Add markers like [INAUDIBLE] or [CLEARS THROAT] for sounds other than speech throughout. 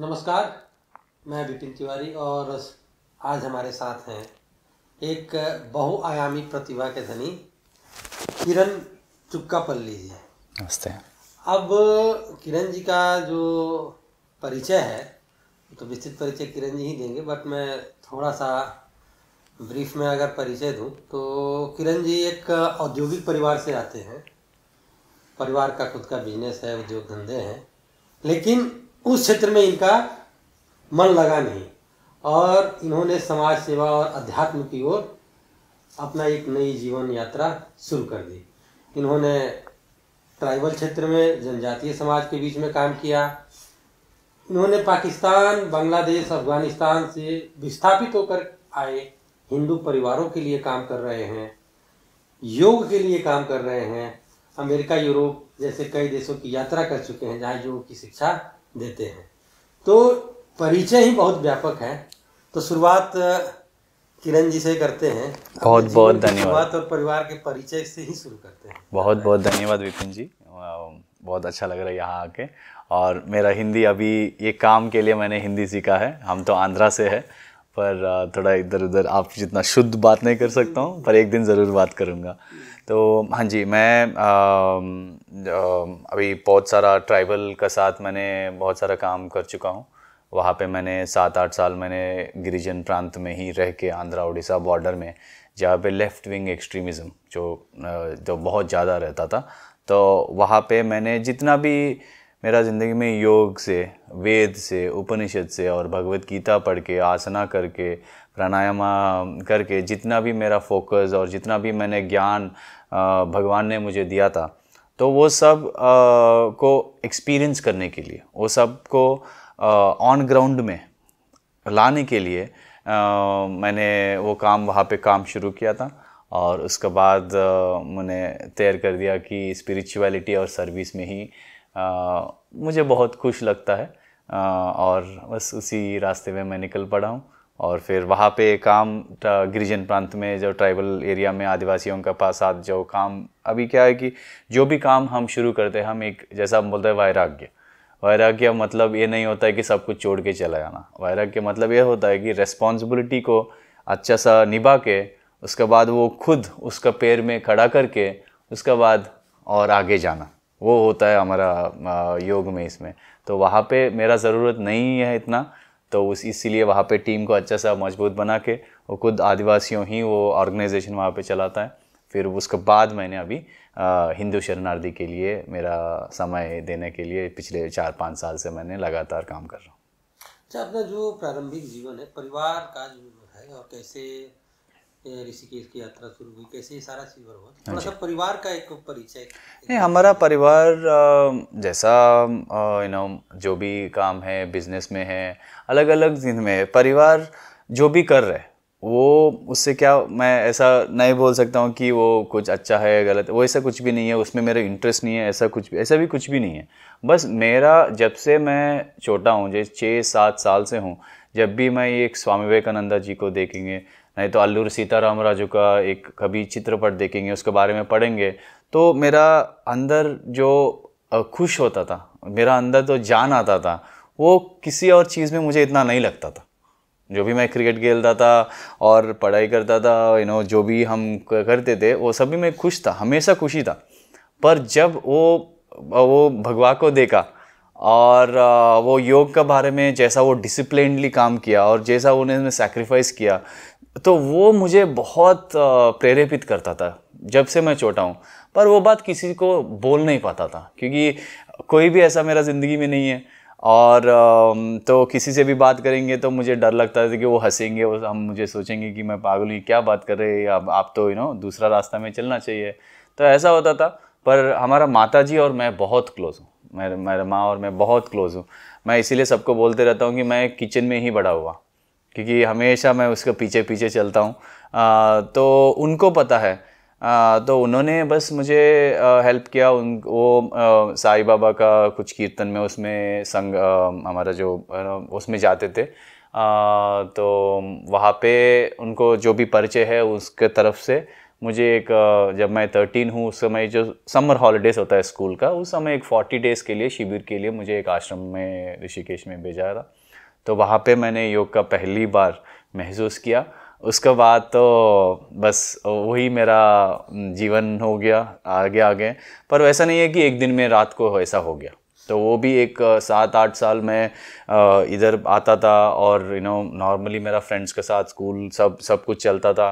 नमस्कार मैं विपिन तिवारी और आज हमारे साथ हैं एक बहुआयामी प्रतिभा के धनी किरण चुक्कापल्ली जी नमस्ते अब किरण जी का जो परिचय है तो विस्तृत परिचय किरण जी ही देंगे बट मैं थोड़ा सा ब्रीफ में अगर परिचय दूं तो किरण जी एक औद्योगिक परिवार से आते हैं परिवार का खुद का बिजनेस है उद्योग धंधे हैं लेकिन उस क्षेत्र में इनका मन लगा नहीं और इन्होंने समाज सेवा और अध्यात्म की ओर अपना एक नई जीवन यात्रा शुरू कर दी इन्होंने ट्राइबल क्षेत्र में जनजातीय समाज के बीच में काम किया इन्होंने पाकिस्तान बांग्लादेश अफगानिस्तान से विस्थापित होकर आए हिंदू परिवारों के लिए काम कर रहे हैं योग के लिए काम कर रहे हैं अमेरिका यूरोप जैसे कई देशों की यात्रा कर चुके हैं जहाँ योग की शिक्षा देते हैं तो परिचय ही बहुत व्यापक है तो शुरुआत किरण जी से करते हैं बहुत बहुत धन्यवाद शुरुआत और परिवार के परिचय से ही शुरू करते हैं बहुत बहुत धन्यवाद विपिन जी बहुत अच्छा लग रहा है यहाँ आके और मेरा हिंदी अभी ये काम के लिए मैंने हिंदी सीखा है हम तो आंध्रा से है पर थोड़ा इधर उधर आप जितना शुद्ध बात नहीं कर सकता हूँ पर एक दिन ज़रूर बात करूँगा तो हाँ जी मैं आ, आ, अभी बहुत सारा ट्राइबल का साथ मैंने बहुत सारा काम कर चुका हूँ वहाँ पे मैंने सात आठ साल मैंने गिरिजन प्रांत में ही रह के आंध्रा उड़ीसा बॉर्डर में जहाँ पे लेफ़्ट विंग एक्सट्रीमिज़म जो जो बहुत ज़्यादा रहता था तो वहाँ पे मैंने जितना भी मेरा ज़िंदगी में योग से वेद से उपनिषद से और भगवत गीता पढ़ के आसना करके प्राणायाम करके जितना भी मेरा फोकस और जितना भी मैंने ज्ञान भगवान ने मुझे दिया था तो वो सब को एक्सपीरियंस करने के लिए वो सब को ऑन ग्राउंड में लाने के लिए मैंने वो काम वहाँ पे काम शुरू किया था और उसके बाद मैंने तैयार कर दिया कि स्पिरिचुअलिटी और सर्विस में ही मुझे बहुत खुश लगता है और बस उसी रास्ते में मैं निकल पड़ा हूँ और फिर वहाँ पे काम गिरिजन प्रांत में जो ट्राइबल एरिया में आदिवासियों का पास साथ जो काम अभी क्या है कि जो भी काम हम शुरू करते हैं हम एक जैसा हम बोलते हैं वैराग्य वैराग्य मतलब ये नहीं होता है कि सब कुछ छोड़ के चला जाना वैराग्य मतलब ये होता है कि रेस्पॉन्सिबिलिटी को अच्छा सा निभा के उसके बाद वो खुद उसका पैर में खड़ा करके उसके बाद और आगे जाना वो होता है हमारा योग में इसमें तो वहाँ पे मेरा ज़रूरत नहीं है इतना तो उस इसीलिए वहाँ पे टीम को अच्छा सा मजबूत बना के वो खुद आदिवासियों ही वो ऑर्गेनाइजेशन वहाँ पे चलाता है फिर उसके बाद मैंने अभी हिंदू शरणार्थी के लिए मेरा समय देने के लिए पिछले चार पाँच साल से मैंने लगातार काम कर रहा हूँ अच्छा अपना जो प्रारंभिक जीवन है परिवार का जो है और कैसे ऋषिकेश की यात्रा शुरू हुई कैसे ये सारा चीज़ हुआ थोड़ा हाँ सा मतलब परिवार का एक परिचय नहीं हमारा परिवार जैसा यू नो जो भी काम है बिजनेस में है अलग अलग दिन में परिवार जो भी कर रहे वो उससे क्या मैं ऐसा नहीं बोल सकता हूँ कि वो कुछ अच्छा है गलत वो ऐसा कुछ भी नहीं है उसमें मेरा इंटरेस्ट नहीं है ऐसा कुछ ऐसा भी कुछ भी नहीं है बस मेरा जब से मैं छोटा हूँ जैसे छः सात साल से हूँ जब भी मैं ये एक स्वामी विवेकानंदा जी को देखेंगे नहीं तो अल्लू सीताराम राजू का एक कभी चित्रपट देखेंगे उसके बारे में पढ़ेंगे तो मेरा अंदर जो खुश होता था मेरा अंदर तो जान आता था वो किसी और चीज़ में मुझे इतना नहीं लगता था जो भी मैं क्रिकेट खेलता था और पढ़ाई करता था यू नो जो भी हम करते थे वो सभी में खुश था हमेशा खुशी था पर जब वो वो भगवा को देखा और वो योग के बारे में जैसा वो डिसिप्लिनली काम किया और जैसा उन्होंने सेक्रीफाइस किया तो वो मुझे बहुत प्रेरित करता था जब से मैं छोटा हूँ पर वो बात किसी को बोल नहीं पाता था क्योंकि कोई भी ऐसा मेरा ज़िंदगी में नहीं है और तो किसी से भी बात करेंगे तो मुझे डर लगता था कि वो हंसेंगे वो हम मुझे सोचेंगे कि मैं पागल ही क्या बात कर रहे हैं आप, आप तो यू नो दूसरा रास्ता में चलना चाहिए तो ऐसा होता था पर हमारा माता जी और मैं बहुत क्लोज़ हूँ मेरे मेरे माँ और मैं बहुत क्लोज़ हूँ मैं इसीलिए सबको बोलते रहता हूँ कि मैं किचन में ही बड़ा हुआ क्योंकि हमेशा मैं उसके पीछे पीछे चलता हूँ तो उनको पता है आ, तो उन्होंने बस मुझे हेल्प किया उन वो साई बाबा का कुछ कीर्तन में उसमें संग आ, हमारा जो उसमें जाते थे आ, तो वहाँ पे उनको जो भी परिचय है उसके तरफ से मुझे एक जब मैं थर्टीन हूँ उस समय जो समर हॉलीडेज़ होता है स्कूल का उस समय एक फोर्टी डेज़ के लिए शिविर के लिए मुझे एक आश्रम में ऋषिकेश में भेजा था तो वहाँ पे मैंने योग का पहली बार महसूस किया उसके बाद तो बस वही मेरा जीवन हो गया आगे आगे पर वैसा नहीं है कि एक दिन में रात को ऐसा हो गया तो वो भी एक सात आठ साल में इधर आता था और यू नो नॉर्मली मेरा फ्रेंड्स के साथ स्कूल सब सब कुछ चलता था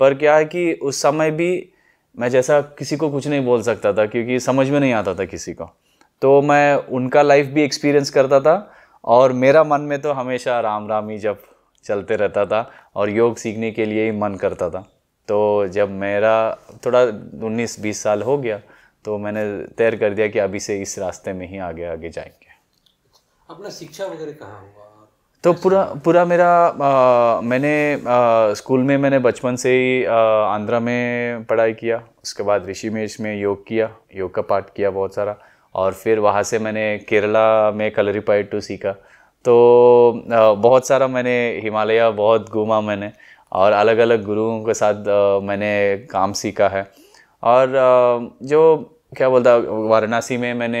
पर क्या है कि उस समय भी मैं जैसा किसी को कुछ नहीं बोल सकता था क्योंकि समझ में नहीं आता था किसी को तो मैं उनका लाइफ भी एक्सपीरियंस करता था और मेरा मन में तो हमेशा राम राम ही जब चलते रहता था और योग सीखने के लिए ही मन करता था तो जब मेरा थोडा उन्नीस बीस साल हो गया तो मैंने तैर कर दिया कि अभी से इस रास्ते में ही आगे आगे जाएंगे अपना शिक्षा वगैरह कहाँ हुआ तो पूरा पूरा मेरा आ, मैंने आ, स्कूल में मैंने बचपन से ही आंध्रा में पढ़ाई किया उसके बाद ऋषिमेश में योग किया योग का पाठ किया बहुत सारा और फिर वहाँ से मैंने केरला में पाइट टू सीखा तो बहुत सारा मैंने हिमालय बहुत घूमा मैंने और अलग अलग गुरुओं के साथ मैंने काम सीखा है और जो क्या बोलता वाराणसी में मैंने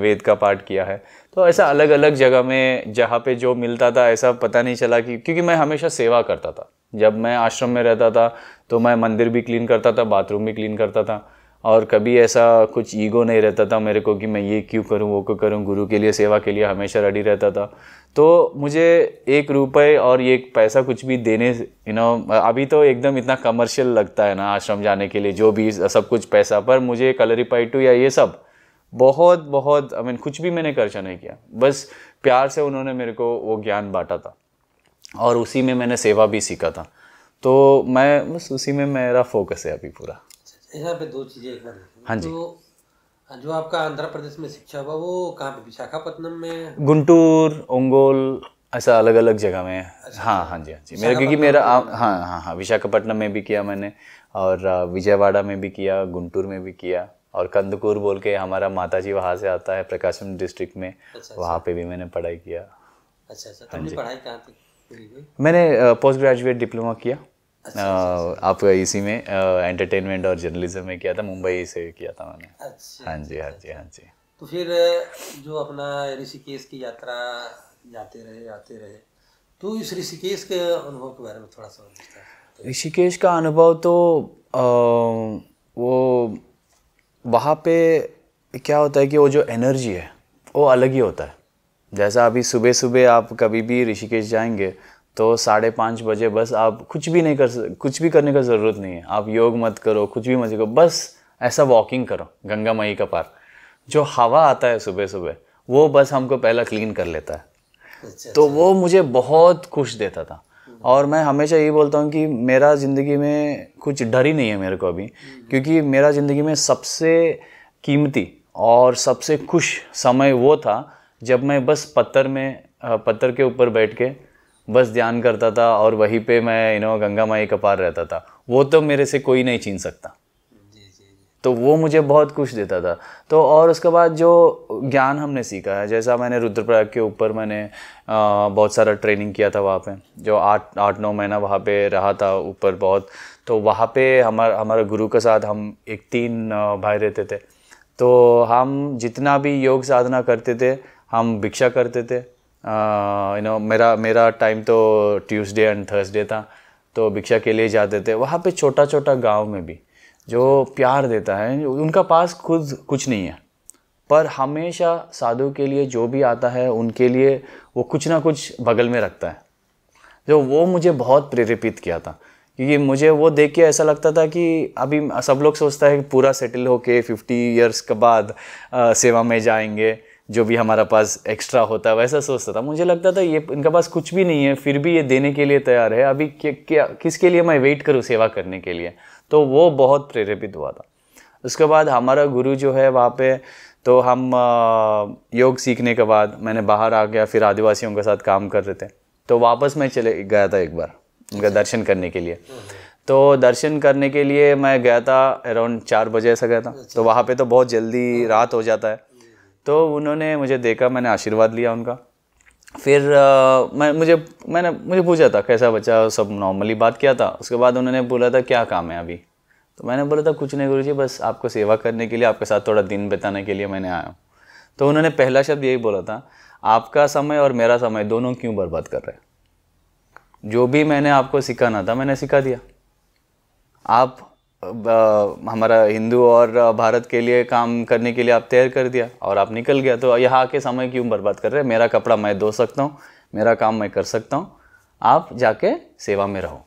वेद का पाठ किया है तो ऐसा अलग अलग जगह में जहाँ पे जो मिलता था ऐसा पता नहीं चला कि क्योंकि मैं हमेशा सेवा करता था जब मैं आश्रम में रहता था तो मैं मंदिर भी क्लीन करता था बाथरूम भी क्लीन करता था और कभी ऐसा कुछ ईगो नहीं रहता था मेरे को कि मैं ये क्यों करूँ वो क्यों करूँ गुरु के लिए सेवा के लिए हमेशा रेडी रहता था तो मुझे एक रुपए और एक पैसा कुछ भी देने यू नो अभी तो एकदम इतना कमर्शियल लगता है ना आश्रम जाने के लिए जो भी सब कुछ पैसा पर मुझे कलरी पाइटू या ये सब बहुत बहुत आई I मीन mean, कुछ भी मैंने खर्चा नहीं किया बस प्यार से उन्होंने मेरे को वो ज्ञान बांटा था और उसी में मैंने सेवा भी सीखा था तो मैं बस उसी में मेरा फोकस है अभी पूरा यहाँ पे दो चीज़ें एक बार हाँ जी तो जो आपका आंध्र प्रदेश में शिक्षा हुआ वो कहाँ पे विशाखापट्टनम में गुंटूर ओंगोल ऐसा अलग अलग जगह में अच्छा। हाँ हाँ जी हाँ जी मेरा क्योंकि मेरा आ, हाँ हाँ हाँ विशाखापट्टनम में भी किया मैंने और विजयवाड़ा में भी किया गुंटूर में भी किया और कंदकूर बोल के हमारा माता जी वहाँ से आता है प्रकाशम डिस्ट्रिक्ट में अच्छा, अच्छा, वहाँ पे भी मैंने पढ़ाई किया अच्छा अच्छा हाँ तुमने पढ़ाई कहाँ मैंने पोस्ट ग्रेजुएट डिप्लोमा किया अच्छा, अच्छा, अच्छा। हाँ, आप इसी में एंटरटेनमेंट और जर्नलिज्म में किया था मुंबई से किया था मैंने अच्छा हाँ जी हाँ जी हाँ जी तो फिर जो अपना ऋषिकेश की यात्रा जाते रहे आते रहे तो इस ऋषिकेश के अनुभव के बारे में थोड़ा सा ऋषिकेश का अनुभव तो आ, वो वहाँ पे क्या होता है कि वो जो एनर्जी है वो अलग ही होता है जैसा अभी सुबह सुबह आप कभी भी ऋषिकेश जाएंगे तो साढ़े पाँच बजे बस आप कुछ भी नहीं कर कुछ भी करने का ज़रूरत नहीं है आप योग मत करो कुछ भी मत करो बस ऐसा वॉकिंग करो गंगा मई का पार जो हवा आता है सुबह सुबह वो बस हमको पहला क्लीन कर लेता है अच्छा, तो अच्छा। वो मुझे बहुत खुश देता था और मैं हमेशा यही बोलता हूँ कि मेरा ज़िंदगी में कुछ डर ही नहीं है मेरे को अभी क्योंकि मेरा ज़िंदगी में सबसे कीमती और सबसे खुश समय वो था जब मैं बस पत्थर में पत्थर के ऊपर बैठ के बस ध्यान करता था और वहीं पे मैं यू नो गंगा माई का पार रहता था वो तो मेरे से कोई नहीं छीन सकता तो वो मुझे बहुत कुछ देता था तो और उसके बाद जो ज्ञान हमने सीखा है जैसा मैंने रुद्रप्रयाग के ऊपर मैंने आ, बहुत सारा ट्रेनिंग किया था वहाँ पे जो आठ आठ नौ महीना वहाँ पे रहा था ऊपर बहुत तो वहाँ पे हमारा हमारा गुरु के साथ हम एक तीन भाई रहते थे तो हम जितना भी योग साधना करते थे हम भिक्षा करते थे यू नो मेरा मेरा टाइम तो ट्यूसडे एंड थर्सडे था तो भिक्षा के लिए जाते थे वहाँ पे छोटा छोटा गांव में भी जो प्यार देता है उनका पास खुद कुछ नहीं है पर हमेशा साधु के लिए जो भी आता है उनके लिए वो कुछ ना कुछ बगल में रखता है जो वो मुझे बहुत प्रेरित किया था क्योंकि मुझे वो देख के ऐसा लगता था कि अभी सब लोग सोचता है कि पूरा सेटल होके 50 इयर्स के बाद आ, सेवा में जाएंगे जो भी हमारा पास एक्स्ट्रा होता है वैसा सोचता था मुझे लगता था ये इनका पास कुछ भी नहीं है फिर भी ये देने के लिए तैयार है अभी क्या, क्या किसके लिए मैं वेट करूँ सेवा करने के लिए तो वो बहुत प्रेरित हुआ था उसके बाद हमारा गुरु जो है वहाँ पे तो हम योग सीखने के बाद मैंने बाहर आ गया फिर आदिवासियों के साथ काम कर रहे थे तो वापस मैं चले गया था एक बार उनका अच्छा। दर्शन करने के लिए हम्म। तो दर्शन करने के लिए मैं गया था अराउंड चार बजे ऐसा गया था अच्छा। तो वहाँ पे तो बहुत जल्दी रात हो जाता है तो उन्होंने मुझे देखा मैंने आशीर्वाद लिया उनका फिर आ, मैं मुझे मैंने मुझे पूछा था कैसा बच्चा सब नॉर्मली बात किया था उसके बाद उन्होंने बोला था क्या काम है अभी तो मैंने बोला था कुछ नहीं गुरु जी बस आपको सेवा करने के लिए आपके साथ थोड़ा दिन बिताने के लिए मैंने आया हूँ तो उन्होंने पहला शब्द यही बोला था आपका समय और मेरा समय दोनों क्यों बर्बाद कर रहे हैं जो भी मैंने आपको सिखाना था मैंने सिखा दिया आप हमारा हिंदू और भारत के लिए काम करने के लिए आप तैयार कर दिया और आप निकल गया तो यहाँ आके समय क्यों बर्बाद कर रहे हैं मेरा कपड़ा मैं धो सकता हूँ मेरा काम मैं कर सकता हूँ आप जाके सेवा में रहो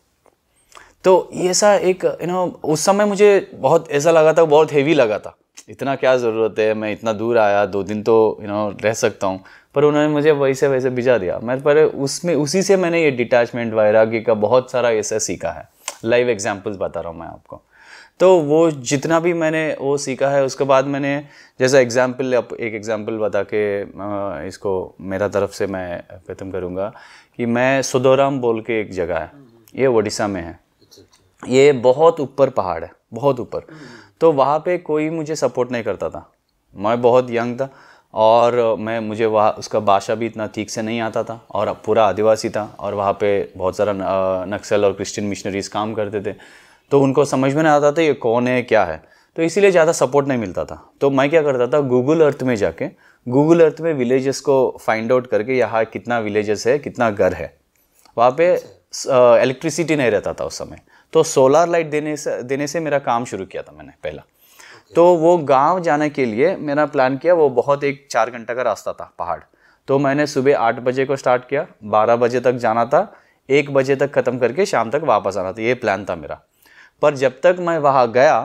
तो ये एक यू नो उस समय मुझे बहुत ऐसा लगा था बहुत हेवी लगा था इतना क्या ज़रूरत है मैं इतना दूर आया दो दिन तो यू नो रह सकता हूँ पर उन्होंने मुझे वैसे वैसे भिजा दिया मैं पर उसमें उसी से मैंने ये डिटैचमेंट वैराग्य का बहुत सारा ऐसा सीखा है लाइव एग्जाम्पल्स बता रहा हूँ मैं आपको तो वो जितना भी मैंने वो सीखा है उसके बाद मैंने जैसा एग्ज़ाम्पल एक एग्ज़ाम्पल बता के इसको मेरा तरफ से मैं ख़त्म करूँगा कि मैं सुदोराम बोल के एक जगह है ये उड़ीसा में है अच्छा, अच्छा। ये बहुत ऊपर पहाड़ है बहुत ऊपर तो वहाँ पे कोई मुझे सपोर्ट नहीं करता था मैं बहुत यंग था और मैं मुझे वहाँ उसका भाषा भी इतना ठीक से नहीं आता था और पूरा आदिवासी था और वहाँ पे बहुत सारा नक्सल और क्रिश्चियन मिशनरीज़ काम करते थे तो उनको समझ में नहीं आता था ये कौन है क्या है तो इसीलिए ज़्यादा सपोर्ट नहीं मिलता था तो मैं क्या करता था गूगल अर्थ में जाके गूगल अर्थ में विलेजेस को फाइंड आउट करके यहाँ कितना विलेजेस है कितना घर है वहाँ पे इलेक्ट्रिसिटी अच्छा। नहीं रहता था उस समय तो सोलार लाइट देने से देने से मेरा काम शुरू किया था मैंने पहला तो वो गांव जाने के लिए मेरा प्लान किया वो बहुत एक चार घंटा का रास्ता था पहाड़ तो मैंने सुबह आठ बजे को स्टार्ट किया बारह बजे तक जाना था एक बजे तक ख़त्म करके शाम तक वापस आना था ये प्लान था मेरा पर जब तक मैं वहाँ गया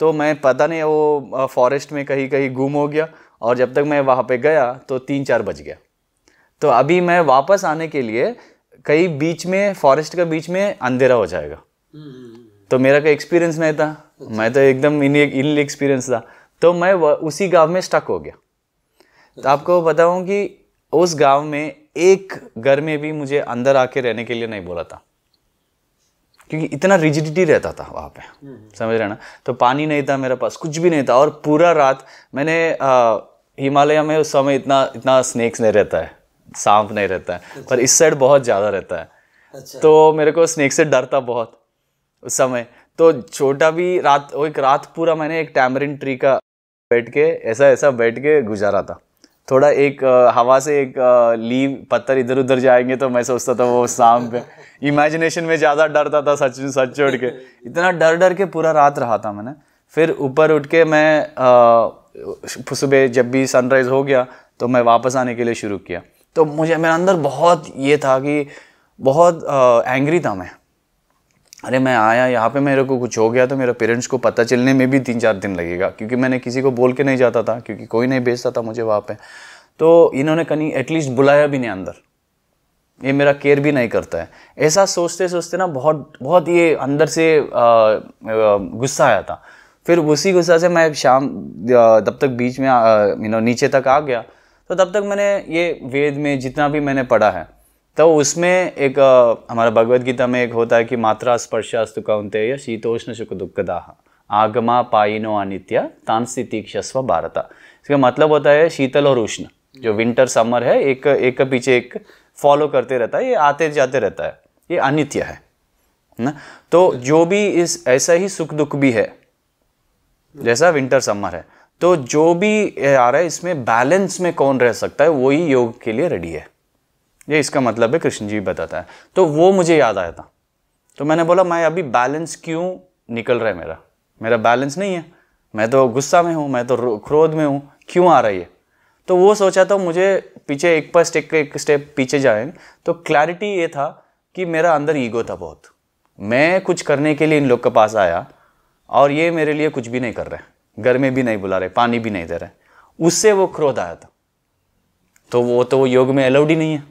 तो मैं पता नहीं वो फॉरेस्ट में कहीं कहीं गुम हो गया और जब तक मैं वहाँ पे गया तो तीन चार बज गया तो अभी मैं वापस आने के लिए कहीं बीच में फॉरेस्ट का बीच में अंधेरा हो जाएगा तो मेरा कोई एक्सपीरियंस नहीं था मैं तो एकदम इन इन एक्सपीरियंस था तो मैं उसी गांव में स्टक हो गया तो आपको बताऊं कि उस गांव में एक घर में भी मुझे अंदर आके रहने के लिए नहीं बोला था क्योंकि इतना रिजिडिटी रहता था वहाँ पे समझ रहे ना तो पानी नहीं था मेरे पास कुछ भी नहीं था और पूरा रात मैंने हिमालय में उस समय इतना इतना स्नेक्स नहीं रहता है सांप नहीं रहता है अच्छा। पर इस साइड बहुत ज़्यादा रहता है अच्छा। तो मेरे को स्नेक से डर था बहुत उस समय तो छोटा भी रात एक रात पूरा मैंने एक टैमरिन ट्री का बैठ के ऐसा ऐसा बैठ के गुजारा था थोड़ा एक हवा से एक लीव पत्थर इधर उधर जाएंगे तो मैं सोचता था वो शाम पे इमेजिनेशन में ज़्यादा डरता था सच सच छोड़ के इतना डर डर के पूरा रात रहा था मैंने फिर ऊपर उठ के मैं सुबह जब भी सनराइज़ हो गया तो मैं वापस आने के लिए शुरू किया तो मुझे मेरे अंदर बहुत ये था कि बहुत एंग्री था मैं अरे मैं आया यहाँ पे मेरे को कुछ हो गया तो मेरे पेरेंट्स को पता चलने में भी तीन चार दिन लगेगा क्योंकि मैंने किसी को बोल के नहीं जाता था क्योंकि कोई नहीं भेजता था मुझे वहाँ पे तो इन्होंने कहीं एटलीस्ट बुलाया भी नहीं अंदर ये मेरा केयर भी नहीं करता है ऐसा सोचते सोचते ना बहुत बहुत ये अंदर से गुस्सा आया था फिर उसी गुस्सा से मैं शाम तब तक बीच में यू नीचे तक आ गया तो तब तक मैंने ये वेद में जितना भी मैंने पढ़ा है तो उसमें एक हमारा भगवद गीता में एक होता है कि मात्रा स्पर्शास्तु कौंतेय शीतोष्ण सुख दुखदाह आगमा पाइनो अनित्य तांसी तीक्षस्व भारत इसका मतलब होता है शीतल और उष्ण जो विंटर समर है एक एक के पीछे एक फॉलो करते रहता है ये आते जाते रहता है ये अनित्य है ना तो जो भी इस ऐसा ही सुख दुख भी है जैसा विंटर समर है तो जो भी आ रहा है इसमें बैलेंस में कौन रह सकता है वही योग के लिए रेडी है ये इसका मतलब है कृष्ण जी बताता है तो वो मुझे याद आया था तो मैंने बोला मैं अभी बैलेंस क्यों निकल रहा है मेरा मेरा बैलेंस नहीं है मैं तो गुस्सा में हूँ मैं तो क्रोध में हूँ क्यों आ रही है तो वो सोचा था मुझे पीछे एक पर स्टेप एक स्टेप पीछे जाए तो क्लैरिटी ये था कि मेरा अंदर ईगो था बहुत मैं कुछ करने के लिए इन लोग के पास आया और ये मेरे लिए कुछ भी नहीं कर रहे घर में भी नहीं बुला रहे पानी भी नहीं दे रहे उससे वो क्रोध आया था तो वो तो योग में अलाउड ही नहीं है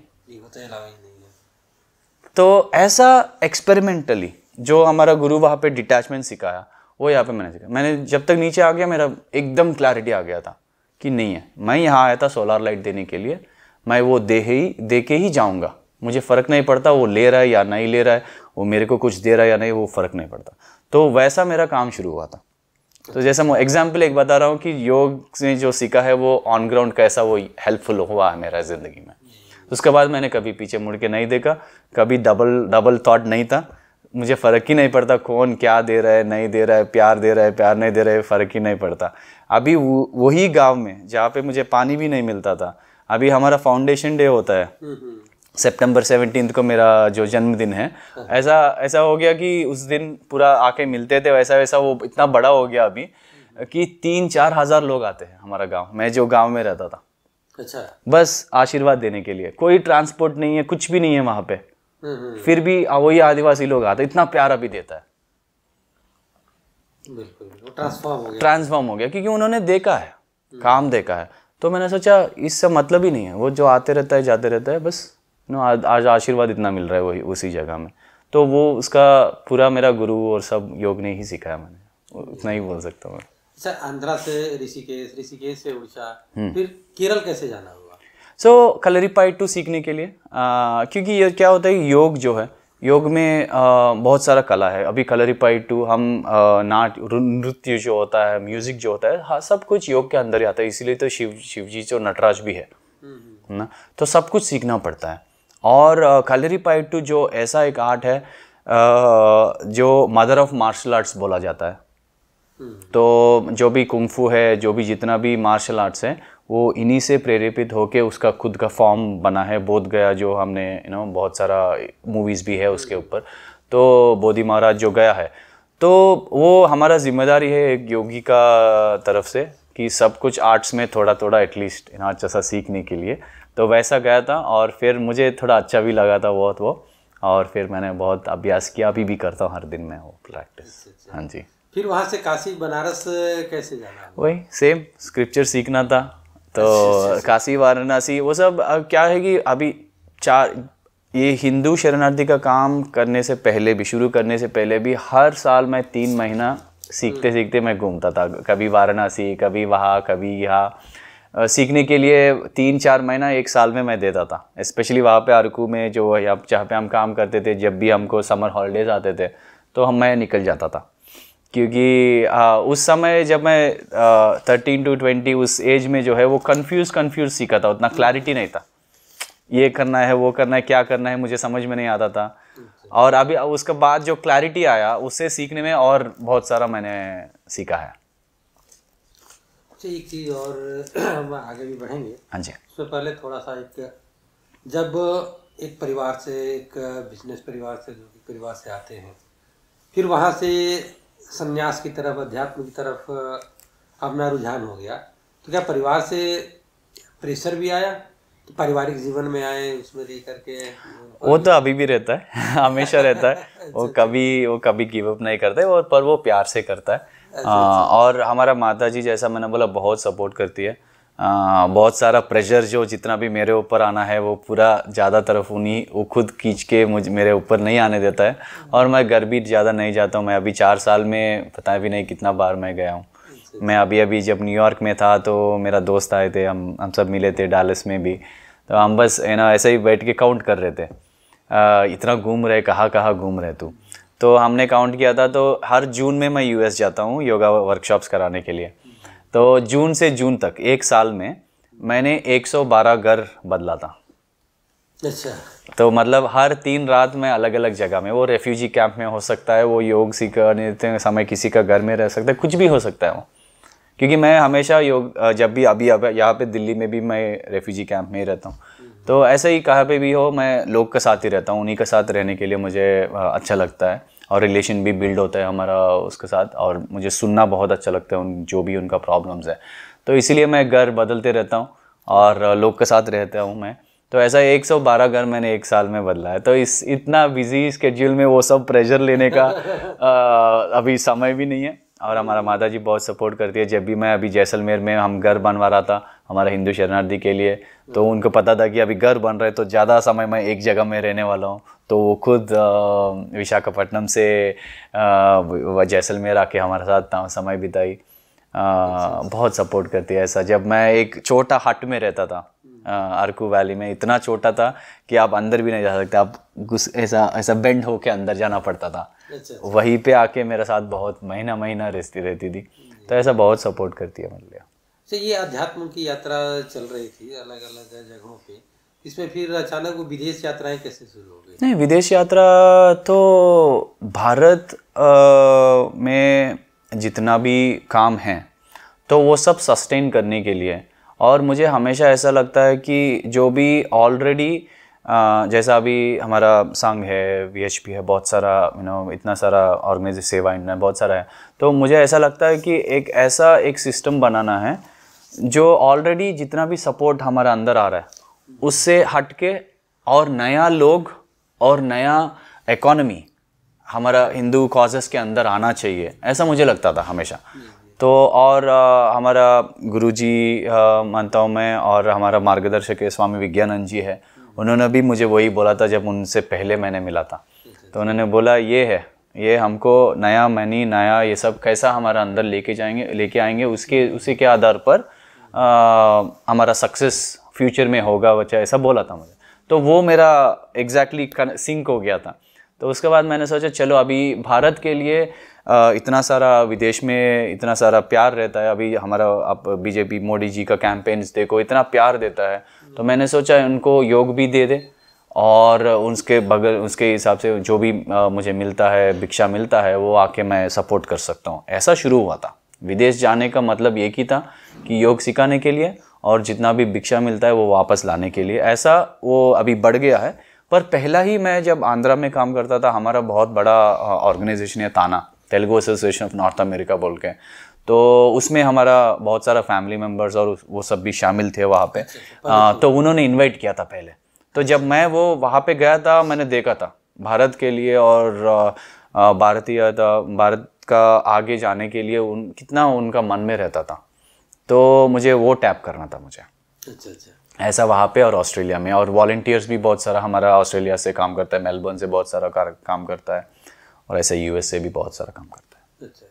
तो ऐसा एक्सपेरिमेंटली जो हमारा गुरु वहाँ पे डिटैचमेंट सिखाया वो यहाँ पे मैंने सिखाया मैंने जब तक नीचे आ गया मेरा एकदम क्लैरिटी आ गया था कि नहीं है मैं यहाँ आया था सोलार लाइट देने के लिए मैं वो दे ही दे के ही जाऊँगा मुझे फ़र्क नहीं पड़ता वो ले रहा है या नहीं ले रहा है वो मेरे को कुछ दे रहा है या नहीं वो फ़र्क नहीं पड़ता तो वैसा मेरा काम शुरू हुआ था तो जैसा मैं एग्जाम्पल एक बता रहा हूँ कि योग से जो सीखा है वो ऑन ग्राउंड कैसा वो हेल्पफुल हुआ है मेरा ज़िंदगी में उसके बाद मैंने कभी पीछे मुड़ के नहीं देखा कभी डबल डबल थाट नहीं था मुझे फ़र्क ही नहीं पड़ता कौन क्या दे रहा है नहीं दे रहा है प्यार दे रहा है प्यार नहीं दे रहा है फ़र्क ही नहीं पड़ता अभी वो वही गांव में जहाँ पे मुझे पानी भी नहीं मिलता था अभी हमारा फाउंडेशन डे होता है सेप्टेम्बर हम्म, सेवनटीन हम्म। को मेरा जो जन्मदिन है हाँ। ऐसा ऐसा हो गया कि उस दिन पूरा आके मिलते थे वैसा वैसा वो इतना बड़ा हो गया अभी कि तीन चार हज़ार लोग आते हैं हमारा गाँव मैं जो गाँव में रहता था अच्छा बस आशीर्वाद देने के लिए कोई ट्रांसपोर्ट नहीं है कुछ भी नहीं है वहां पे हम्म, हम्म। फिर भी वही आदिवासी लोग आते इतना प्यारा भी देता है ट्रांसफॉर्म हो गया ट्रांसफॉर्म हो गया क्योंकि उन्होंने देखा है हम्म। काम देखा है तो मैंने सोचा इससे मतलब ही नहीं है वो जो आते रहता है जाते रहता है बस नो आज आशीर्वाद इतना मिल रहा है वही उसी जगह में तो वो उसका पूरा मेरा गुरु और सब योग ने ही सिखाया मैंने उतना ही बोल सकता हूँ अच्छा आंध्रा से ऋषिकेश ऋषिकेश से उड़ीसा हम्म। फिर केरल कैसे जाना हुआ सो कलरीपाइट टू सीखने के लिए आ, क्योंकि ये क्या होता है योग जो है योग में आ, बहुत सारा कला है अभी पाइट टू हम नाट नृत्य जो होता है म्यूज़िक जो होता है हाँ सब कुछ योग के अंदर ही आता है इसीलिए तो शिव शिव जी जो तो नटराज भी हम्म, हम्म। है ना तो सब कुछ सीखना पड़ता है और कलरी पाइट टू जो ऐसा एक आर्ट है आ, जो मदर ऑफ मार्शल आर्ट्स बोला जाता है तो जो भी कुंफू है जो भी जितना भी मार्शल आर्ट्स है वो इन्हीं से प्रेरित होके उसका खुद का फॉर्म बना है बोध गया जो हमने यू नो बहुत सारा मूवीज़ भी है उसके ऊपर तो बोधि महाराज जो गया है तो वो हमारा जिम्मेदारी है एक योगी का तरफ से कि सब कुछ आर्ट्स में थोड़ा थोड़ा एटलीस्ट ना अच्छा सा सीखने के लिए तो वैसा गया था और फिर मुझे थोड़ा अच्छा भी लगा था बहुत वो और फिर मैंने बहुत अभ्यास किया अभी भी करता हूँ हर दिन मैं वो प्रैक्टिस हाँ अच्छा। जी फिर वहाँ से काशी बनारस कैसे जाना वही सेम स्क्रिप्चर सीखना था तो अच्छा, अच्छा, अच्छा। काशी वाराणसी वो सब क्या है कि अभी चार ये हिंदू शरणार्थी का काम करने से पहले भी शुरू करने से पहले भी हर साल मैं तीन महीना सीखते हम्म। सीखते मैं घूमता था कभी वाराणसी कभी वहाँ कभी यहाँ सीखने के लिए तीन चार महीना एक साल में मैं देता था स्पेशली वहाँ पे अरकू में जो जहाँ पे हम काम करते थे जब भी हमको समर हॉलीडेज आते थे तो हम मैं निकल जाता था क्योंकि आ, उस समय जब मैं थर्टीन टू ट्वेंटी उस एज में जो है वो कंफ्यूज कंफ्यूज सीखा था उतना क्लैरिटी नहीं था ये करना है वो करना है क्या करना है मुझे समझ में नहीं आता था और अभी उसके बाद जो क्लैरिटी आया उससे सीखने में और बहुत सारा मैंने सीखा है ठीक अच्छा, और [CLEARS THROAT] हम आगे भी बढ़ेंगे हाँ जी उससे पहले थोड़ा सा एक जब एक परिवार से एक बिजनेस परिवार से जो परिवार से आते हैं फिर वहाँ से संन्यास की तरफ अध्यात्म की तरफ अपना रुझान हो गया तो क्या परिवार से प्रेशर भी आया तो पारिवारिक जीवन में आए उसमें रह करके वो तो अभी भी रहता है [LAUGHS] हमेशा रहता है [LAUGHS] वो अच्छा, कभी वो कभी गिव अप नहीं करता है पर वो प्यार से करता है अच्छा।, हाँ, अच्छा। और हमारा माता जी जैसा मैंने बोला बहुत सपोर्ट करती है आ, बहुत सारा प्रेशर जो जितना भी मेरे ऊपर आना है वो पूरा ज़्यादा तरफ उन्हीं वो खुद खींच के मुझ मेरे ऊपर नहीं आने देता है और मैं घर भी ज़्यादा नहीं जाता हूँ मैं अभी चार साल में पता भी नहीं कितना बार मैं गया हूँ मैं अभी अभी जब न्यूयॉर्क में था तो मेरा दोस्त आए थे हम हम सब मिले थे डालस में भी तो हम बस है ना ऐसे ही बैठ के काउंट कर रहे थे आ, इतना घूम रहे कहाँ कहाँ घूम रहे तू तो हमने काउंट किया था तो हर जून में मैं यूएस जाता हूँ योगा वर्कशॉप्स कराने के लिए तो जून से जून तक एक साल में मैंने 112 घर बदला था अच्छा तो मतलब हर तीन रात में अलग अलग जगह में वो रेफ्यूजी कैंप में हो सकता है वो योग सीखने समय किसी का घर में रह सकता है कुछ भी हो सकता है वो क्योंकि मैं हमेशा योग जब भी अभी अब यहाँ पे दिल्ली में भी मैं रेफ्यूजी कैंप में ही रहता हूँ तो ऐसे ही कहाँ पे भी हो मैं लोग के साथ ही रहता हूँ उन्हीं के साथ रहने के लिए मुझे अच्छा लगता है और रिलेशन भी बिल्ड होता है हमारा उसके साथ और मुझे सुनना बहुत अच्छा लगता है उन जो भी उनका प्रॉब्लम्स है तो इसीलिए मैं घर बदलते रहता हूँ और लोग के साथ रहता हूँ मैं तो ऐसा 112 घर मैंने एक साल में बदला है तो इस इतना बिजी स्केड्यूल में वो सब प्रेशर लेने का आ, [LAUGHS] अभी समय भी नहीं है और हमारा माता जी बहुत सपोर्ट करती है जब भी मैं अभी जैसलमेर में हम घर बनवा रहा था हमारा हिंदू शरणार्थी के लिए तो उनको पता था कि अभी घर बन रहे तो ज़्यादा समय मैं एक जगह में रहने वाला हूँ तो वो खुद विशाखापट्टनम से जैसलमेर आके हमारे साथ समय बिताई बहुत सपोर्ट करती है ऐसा जब मैं एक छोटा हट में रहता था अर्कू वैली में इतना छोटा था कि आप अंदर भी नहीं जा सकते आप घुस ऐसा ऐसा बेंड होके अंदर जाना पड़ता था अच्छा, अच्छा। वहीं पे आके मेरे साथ बहुत महीना महीना रिश्ती रहती थी तो ऐसा बहुत सपोर्ट करती है मेरे तो ये अध्यात्म की यात्रा चल रही थी अलग अलग जगहों पे इसमें फिर अचानक वो विदेश यात्राएं कैसे शुरू हो गई नहीं विदेश यात्रा तो भारत आ, में जितना भी काम है तो वो सब सस्टेन करने के लिए और मुझे हमेशा ऐसा लगता है कि जो भी ऑलरेडी जैसा अभी हमारा संघ है वी है बहुत सारा यू नो इतना सारा ऑर्गेनाइज सेवा इन बहुत सारा है तो मुझे ऐसा लगता है कि एक ऐसा एक सिस्टम बनाना है जो ऑलरेडी जितना भी सपोर्ट हमारा अंदर आ रहा है उससे हट के और नया लोग और नया इकोनमी हमारा हिंदू कॉजेस के अंदर आना चाहिए ऐसा मुझे लगता था हमेशा तो और आ, हमारा गुरुजी मानता हूँ मैं और हमारा मार्गदर्शक है स्वामी विज्ञानंद जी है उन्होंने भी मुझे वही बोला था जब उनसे पहले मैंने मिला था तो उन्होंने बोला ये है ये हमको नया मैनी नया ये सब कैसा हमारा अंदर लेके जाएंगे लेके आएंगे उसके उसी के आधार पर हमारा सक्सेस फ्यूचर में होगा बच्चा ऐसा बोला था मुझे तो वो मेरा एग्जैक्टली exactly सिंक हो गया था तो उसके बाद मैंने सोचा चलो अभी भारत के लिए इतना सारा विदेश में इतना सारा प्यार रहता है अभी हमारा आप बीजेपी मोदी जी का कैंपेन्स देखो इतना प्यार देता है तो मैंने सोचा उनको योग भी दे दे और उसके बगल उसके हिसाब से जो भी मुझे मिलता है भिक्षा मिलता है वो आके मैं सपोर्ट कर सकता हूँ ऐसा शुरू हुआ था विदेश जाने का मतलब ये ही था कि योग सिखाने के लिए और जितना भी भिक्षा मिलता है वो वापस लाने के लिए ऐसा वो अभी बढ़ गया है पर पहला ही मैं जब आंध्रा में काम करता था हमारा बहुत बड़ा ऑर्गेनाइजेशन है TANA Telugu association of North America बोल के तो उसमें हमारा बहुत सारा फैमिली मेम्बर्स और वो सब भी शामिल थे वहाँ पे आ, तो उन्होंने इनवाइट किया था पहले तो जब मैं वो वहाँ पे गया था मैंने देखा था भारत के लिए और भारतीय भारत का आगे जाने के लिए उन कितना उनका मन में रहता था तो मुझे वो टैप करना था मुझे अच्छा अच्छा ऐसा वहाँ पे और ऑस्ट्रेलिया में और वॉल्टियर्स भी बहुत सारा हमारा ऑस्ट्रेलिया से काम करता है मेलबर्न से बहुत सारा काम करता है और ऐसे यू से भी बहुत सारा काम करता है अच्छा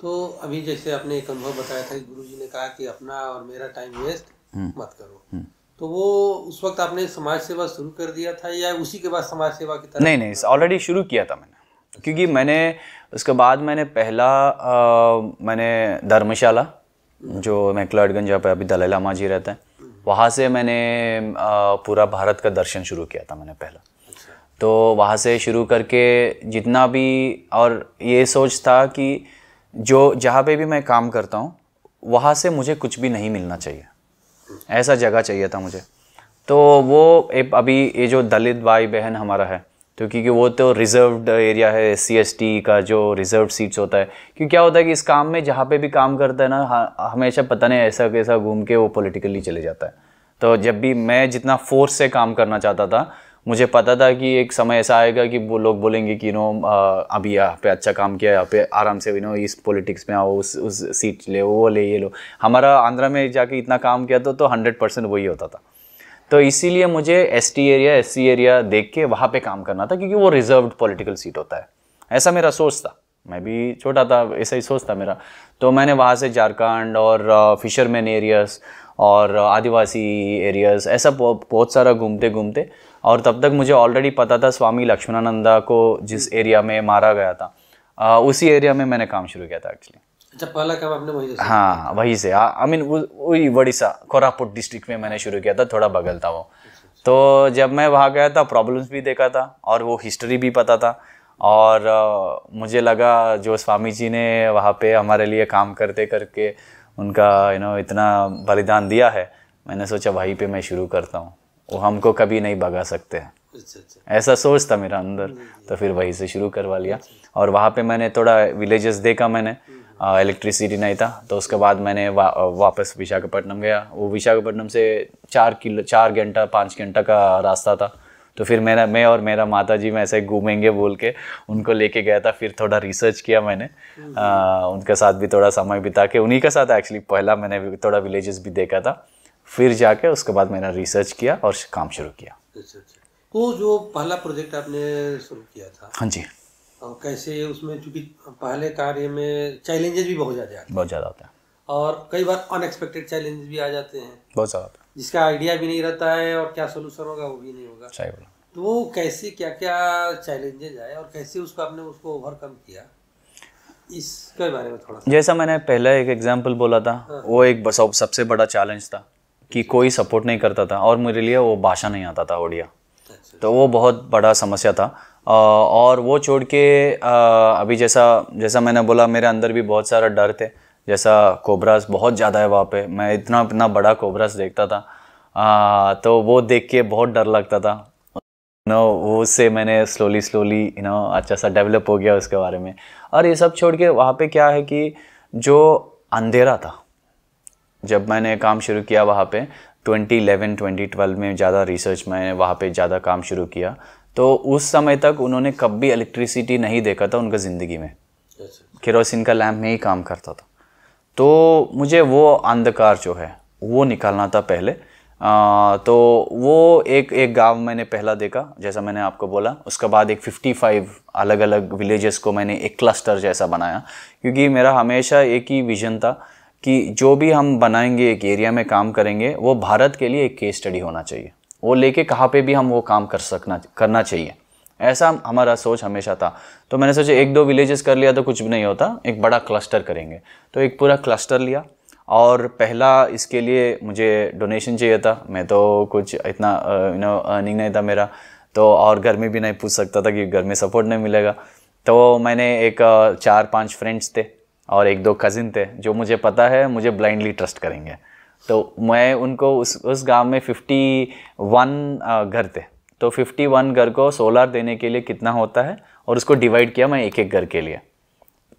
तो अभी जैसे आपने एक अनुभव बताया था गुरु जी ने कहा कि अपना और मेरा टाइम हम्म। वेस्ट मत करो हम्म। तो वो उस वक्त आपने समाज सेवा शुरू कर दिया था या उसी के बाद समाज सेवा की तरफ नहीं नहीं ऑलरेडी शुरू किया था मैंने अच्छा, क्योंकि अच्छा। मैंने उसके बाद मैंने पहला आ, मैंने धर्मशाला जो मैकलॉर्डगंज जहाँ पे अभी दलाई लामा जी रहते हैं वहाँ से मैंने पूरा भारत का दर्शन शुरू किया था मैंने पहला तो वहाँ से शुरू करके जितना भी और ये सोच था कि जो जहाँ पे भी मैं काम करता हूँ वहाँ से मुझे कुछ भी नहीं मिलना चाहिए ऐसा जगह चाहिए था मुझे तो वो अभी ये जो दलित भाई बहन हमारा है तो क्योंकि वो तो रिजर्व्ड एरिया है एस सी का जो रिजर्व सीट्स होता है क्योंकि क्या होता है कि इस काम में जहाँ पे भी काम करता है ना हमेशा पता नहीं ऐसा कैसा घूम के वो पॉलिटिकली चले जाता है तो जब भी मैं जितना फोर्स से काम करना चाहता था मुझे पता था कि एक समय ऐसा आएगा कि वो लोग बोलेंगे कि नो अभी यहाँ पे अच्छा काम किया यहाँ पे आराम से नो इस पॉलिटिक्स में आओ उस उस सीट ले वो ले ये लो हमारा आंध्रा में जाके इतना काम किया तो हंड्रेड तो परसेंट वही होता था तो इसीलिए मुझे एस एरिया एस एरिया देख के वहाँ पे काम करना था क्योंकि वो रिजर्व पॉलिटिकल सीट होता है ऐसा मेरा सोच था मैं भी छोटा था ऐसा ही सोच था मेरा तो मैंने वहाँ से झारखंड और फिशरमैन एरियाज़ और आदिवासी एरियाज़ ऐसा बहुत सारा घूमते घूमते और तब तक मुझे ऑलरेडी पता था स्वामी लक्ष्मणानंदा को जिस एरिया में मारा गया था उसी एरिया में मैंने काम शुरू किया था एक्चुअली अच्छा पहला काम आपने वहीं हाँ, से हाँ वहीं से आई मीन वही वड़ीसा कोरापुट डिस्ट्रिक्ट में मैंने शुरू किया था थोड़ा बगल था वो तो जब मैं वहाँ गया था प्रॉब्लम्स भी देखा था और वो हिस्ट्री भी पता था और मुझे लगा जो स्वामी जी ने वहाँ पे हमारे लिए काम करते करके उनका यू नो इतना बलिदान दिया है मैंने सोचा वहीं पे मैं शुरू करता हूँ वो हमको कभी नहीं भगा सकते हैं अच्छा, अच्छा। ऐसा सोच था मेरा अंदर तो फिर वहीं से शुरू करवा लिया और वहाँ पे मैंने थोड़ा विलेजेस देखा मैंने इलेक्ट्रिसिटी नहीं था तो उसके बाद मैंने वा, वापस विशाखापट्टनम गया वो विशाखापट्टनम से चार किलो चार घंटा पाँच घंटा का रास्ता था तो फिर मेरा मैं और मेरा माता जी मैं ऐसे घूमेंगे बोल के उनको लेके गया था फिर थोड़ा रिसर्च किया मैंने हम्म। आ, उनके साथ भी थोड़ा समय बिता के उन्हीं के साथ एक्चुअली पहला मैंने थोड़ा विलेजेस भी देखा था फिर जाके उसके बाद मैंने रिसर्च किया और काम शुरू किया अच्छा अच्छा तो जो पहला प्रोजेक्ट आपने शुरू किया था हाँ जी और कैसे उसमें चूंकि पहले कार्य में चैलेंजेस भी बहुत ज़्यादा बहुत ज़्यादा होता है और कई बार अनएक्सपेक्टेड चैलेंजेस भी आ जाते हैं बहुत ज़्यादा जिसका आइडिया भी नहीं रहता है और क्या सोल्यूशन होगा वो भी नहीं होगा सही बोला तो कैसे क्या क्या चैलेंजेज आए और कैसे उसको आपने उसको ओवरकम किया इसके बारे में थोड़ा जैसा मैंने पहला एक एग्जाम्पल बोला था हाँ। वो एक बस सबसे बड़ा चैलेंज था कि अच्छा। कोई सपोर्ट नहीं करता था और मेरे लिए वो भाषा नहीं आता था ओडिया अच्छा, तो वो अच्छा। बहुत बड़ा समस्या था और वो छोड़ के अभी जैसा जैसा मैंने बोला मेरे अंदर भी बहुत सारा डर थे जैसा कोबरास बहुत ज़्यादा है वहाँ पे मैं इतना इतना बड़ा कोबरास देखता था आ, तो वो देख के बहुत डर लगता था नो वो मैंने स्लोली स्लोली यू नो अच्छा सा डेवलप हो गया उसके बारे में और ये सब छोड़ के वहाँ पे क्या है कि जो अंधेरा था जब मैंने काम शुरू किया वहाँ पे 2011 2012 में ज़्यादा रिसर्च मैंने वहाँ पे ज़्यादा काम शुरू किया तो उस समय तक उन्होंने कभी इलेक्ट्रिसिटी नहीं देखा था उनका ज़िंदगी में केरोसिन का लैम्प में ही काम करता था तो मुझे वो अंधकार जो है वो निकालना था पहले आ, तो वो एक एक गांव मैंने पहला देखा जैसा मैंने आपको बोला उसके बाद एक 55 अलग अलग विलेजेस को मैंने एक क्लस्टर जैसा बनाया क्योंकि मेरा हमेशा एक ही विजन था कि जो भी हम बनाएंगे एक एरिया में काम करेंगे वो भारत के लिए एक केस स्टडी होना चाहिए वो लेके कहाँ पे भी हम वो काम कर सकना करना चाहिए ऐसा हमारा सोच हमेशा था तो मैंने सोचा एक दो विलेजेस कर लिया तो कुछ भी नहीं होता एक बड़ा क्लस्टर करेंगे तो एक पूरा क्लस्टर लिया और पहला इसके लिए मुझे डोनेशन चाहिए था मैं तो कुछ इतना यू नो अर्निंग नहीं था मेरा तो और घर में भी नहीं पूछ सकता था कि घर में सपोर्ट नहीं मिलेगा तो मैंने एक चार पांच फ्रेंड्स थे और एक दो कज़िन थे जो मुझे पता है मुझे ब्लाइंडली ट्रस्ट करेंगे तो मैं उनको उस उस गांव में 51 घर थे तो 51 घर को सोलर देने के लिए कितना होता है और उसको डिवाइड किया मैं एक एक घर के लिए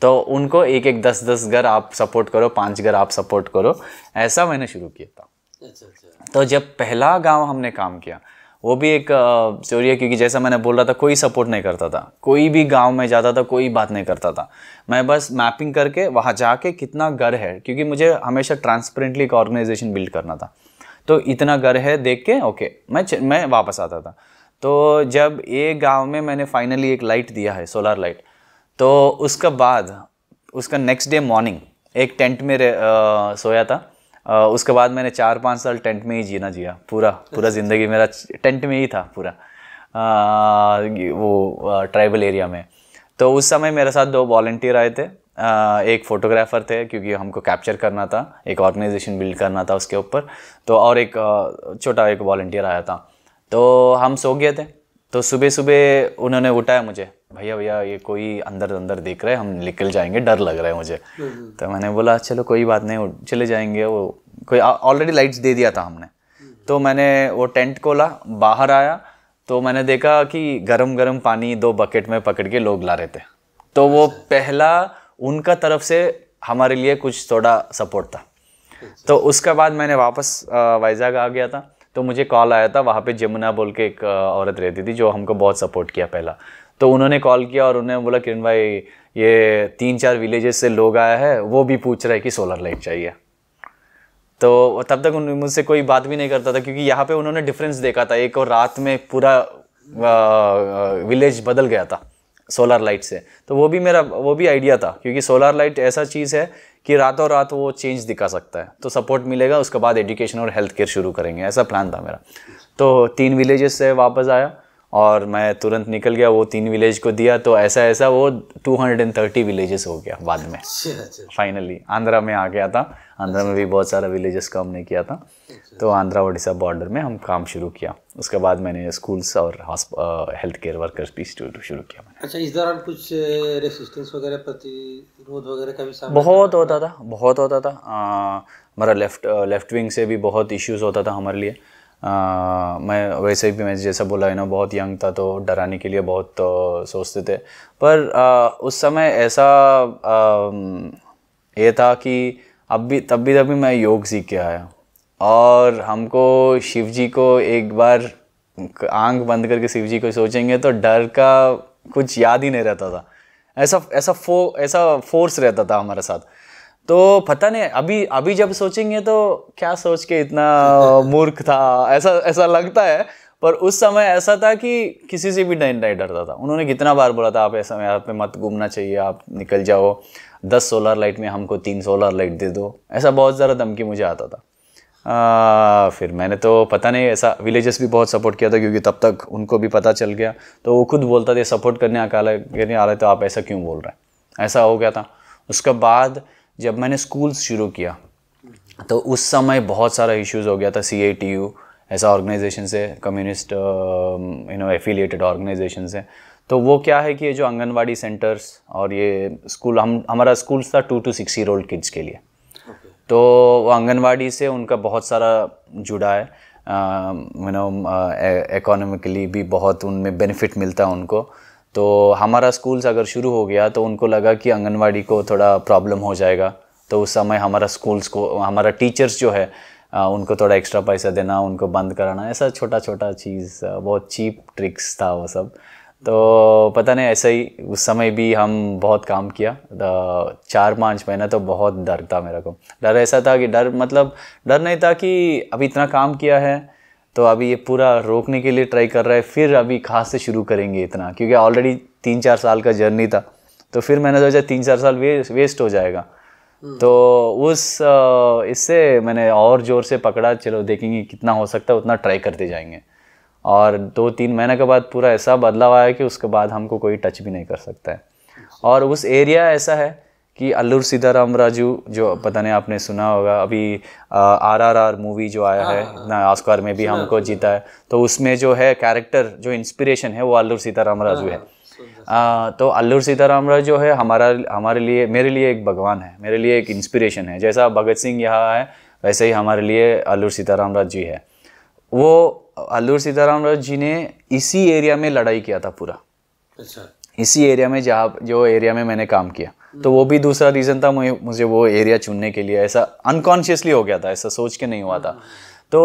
तो उनको एक एक दस दस घर आप सपोर्ट करो पांच घर आप सपोर्ट करो ऐसा मैंने शुरू किया था अच्छा, अच्छा। तो जब पहला गांव हमने काम किया वो भी एक स्टोरी है क्योंकि जैसा मैंने बोल रहा था कोई सपोर्ट नहीं करता था कोई भी गांव में जाता था कोई बात नहीं करता था मैं बस मैपिंग करके वहाँ जाके कितना घर है क्योंकि मुझे हमेशा ट्रांसपेरेंटली एक ऑर्गेनाइजेशन बिल्ड करना था तो इतना घर है देख के ओके मैं मैं वापस आता था तो जब ये गाँव में मैंने फाइनली एक लाइट दिया है सोलर लाइट तो उसका बाद उसका नेक्स्ट डे मॉर्निंग एक टेंट में आ, सोया था उसके बाद मैंने चार पाँच साल टेंट में ही जीना जिया पूरा पूरा ज़िंदगी मेरा टेंट में ही था पूरा वो ट्राइबल एरिया में तो उस समय मेरे साथ दो वॉल्टियर आए थे एक फ़ोटोग्राफ़र थे क्योंकि हमको कैप्चर करना था एक ऑर्गेनाइजेशन बिल्ड करना था उसके ऊपर तो और एक छोटा एक वॉल्टियर आया था तो हम सो गए थे तो सुबह सुबह उन्होंने उठाया मुझे भैया भैया ये कोई अंदर अंदर देख रहे हैं हम निकल जाएंगे डर लग रहा है मुझे हम्म। तो मैंने बोला चलो कोई बात नहीं चले जाएंगे वो कोई ऑलरेडी लाइट्स दे दिया था हमने हम्म। तो मैंने वो टेंट खोला बाहर आया तो मैंने देखा कि गरम गरम पानी दो बकेट में पकड़ के लोग ला रहे थे तो वो अच्छा। पहला उनका तरफ से हमारे लिए कुछ थोड़ा सपोर्ट था अच्छा। तो उसके बाद मैंने वापस वाइजाग आ गया था तो मुझे कॉल आया था वहाँ पे जमुना बोल के एक औरत रहती थी जो हमको बहुत सपोर्ट किया पहला तो उन्होंने कॉल किया और उन्होंने बोला किरण भाई ये तीन चार विलेजेस से लोग आया है वो भी पूछ रहे कि सोलर लाइट चाहिए तो तब तक मुझसे कोई बात भी नहीं करता था क्योंकि यहाँ पे उन्होंने डिफरेंस देखा था एक और रात में पूरा विलेज बदल गया था सोलर लाइट से तो वो भी मेरा वो भी आइडिया था क्योंकि सोलर लाइट ऐसा चीज़ है कि रातों रात वो चेंज दिखा सकता है तो सपोर्ट मिलेगा उसके बाद एजुकेशन और हेल्थ केयर शुरू करेंगे ऐसा प्लान था मेरा तो तीन विलेजेस से वापस आया और मैं तुरंत निकल गया वो तीन विलेज को दिया तो ऐसा ऐसा वो 230 विलेजेस हो गया बाद में फाइनली आंध्रा अच्छा, अच्छा। में आ गया था आंध्रा में भी अच्छा। बहुत सारा विलेजेस का हमने किया था तो आंध्रा उड़ीसा बॉर्डर में हम काम शुरू किया उसके बाद मैंने स्कूल्स और हेल्थ केयर वर्कर्स भी शुरू किया मैंने अच्छा इस दौरान कुछ रेसिस्टेंस वगैरह प्रतिरोध वगैरह का भी बहुत होता था बहुत होता था हमारा लेफ्ट लेफ्ट विंग से भी बहुत इश्यूज़ होता था हमारे लिए मैं वैसे भी मैं जैसा बोला है ना बहुत यंग था तो डराने के लिए बहुत तो सोचते थे पर आ, उस समय ऐसा ये था कि अब भी तब भी तभी मैं योग सीख के आया और हमको शिव जी को एक बार आंख बंद करके शिव जी को सोचेंगे तो डर का कुछ याद ही नहीं रहता था ऐसा ऐसा फो ऐसा फोर्स रहता था हमारे साथ तो पता नहीं अभी अभी जब सोचेंगे तो क्या सोच के इतना [LAUGHS] मूर्ख था ऐसा ऐसा लगता है पर उस समय ऐसा था कि किसी से भी नहीं डरता था उन्होंने कितना बार बोला था आप ऐसा में आप मत घूमना चाहिए आप निकल जाओ दस सोलर लाइट में हमको तीन सोलर लाइट दे दो ऐसा बहुत ज़्यादा धमकी मुझे आता था आ, फिर मैंने तो पता नहीं ऐसा विलेजेस भी बहुत सपोर्ट किया था क्योंकि तब तक उनको भी पता चल गया तो वो खुद बोलता था सपोर्ट करने अकाल करने आ रहे तो आप ऐसा क्यों बोल रहे हैं ऐसा हो गया था उसके बाद जब मैंने स्कूल शुरू किया तो उस समय बहुत सारा इश्यूज हो गया था सी टी यू ऐसा ऑर्गेनाइजेशन से communist you know affiliated organization से तो वो क्या है कि ये जो आंगनवाड़ी सेंटर्स और ये स्कूल हम हमारा स्कूल था two to six year old kids के लिए तो वो आंगनवाड़ी से उनका बहुत सारा जुड़ा है यू नो इकोनॉमिकली भी बहुत उनमें बेनिफिट मिलता है उनको तो हमारा स्कूल्स अगर शुरू हो गया तो उनको लगा कि आंगनवाड़ी को थोड़ा प्रॉब्लम हो जाएगा तो उस समय हमारा स्कूल्स को हमारा टीचर्स जो है उनको थोड़ा एक्स्ट्रा पैसा देना उनको बंद कराना ऐसा छोटा छोटा चीज़ बहुत चीप ट्रिक्स था वो सब तो पता नहीं ऐसा ही उस समय भी हम बहुत काम किया चार पाँच महीना तो बहुत डर था मेरे को डर ऐसा था कि डर मतलब डर नहीं था कि अभी इतना काम किया है तो अभी ये पूरा रोकने के लिए ट्राई कर रहा है फिर अभी खास से शुरू करेंगे इतना क्योंकि ऑलरेडी तीन चार साल का जर्नी था तो फिर मैंने सोचा तीन चार साल वे, वेस्ट हो जाएगा हम्म। तो उस इससे मैंने और ज़ोर से पकड़ा चलो देखेंगे कितना हो सकता है उतना ट्राई करते जाएंगे और दो तीन महीने के बाद पूरा ऐसा बदलाव आया कि उसके बाद हमको कोई टच भी नहीं कर सकता है और उस एरिया ऐसा है कि अल्लू सीताराम राजू जो पता नहीं आपने सुना होगा अभी आरआरआर मूवी जो आया है हाँ, हाँ, ना आस्कार में भी हमको जीता है तो उसमें जो है कैरेक्टर जो इंस्पिरेशन है वो अल्लू सीताराम हाँ, राजू है आ, तो अल्लू सीताराम राजू जो है हमारा हमारे लिए मेरे लिए एक भगवान है मेरे लिए एक इंस्पिरेशन है जैसा भगत सिंह यहाँ है वैसे ही हमारे लिए अल्लू सीताराम राज जी है वो अल्लू सीताराम राज जी ने इसी एरिया में लड़ाई किया था पूरा अच्छा इसी एरिया में जहाँ जो एरिया में मैंने काम किया तो वो भी दूसरा रीज़न था मुझे वो एरिया चुनने के लिए ऐसा अनकॉन्शियसली हो गया था ऐसा सोच के नहीं हुआ था हाँ। तो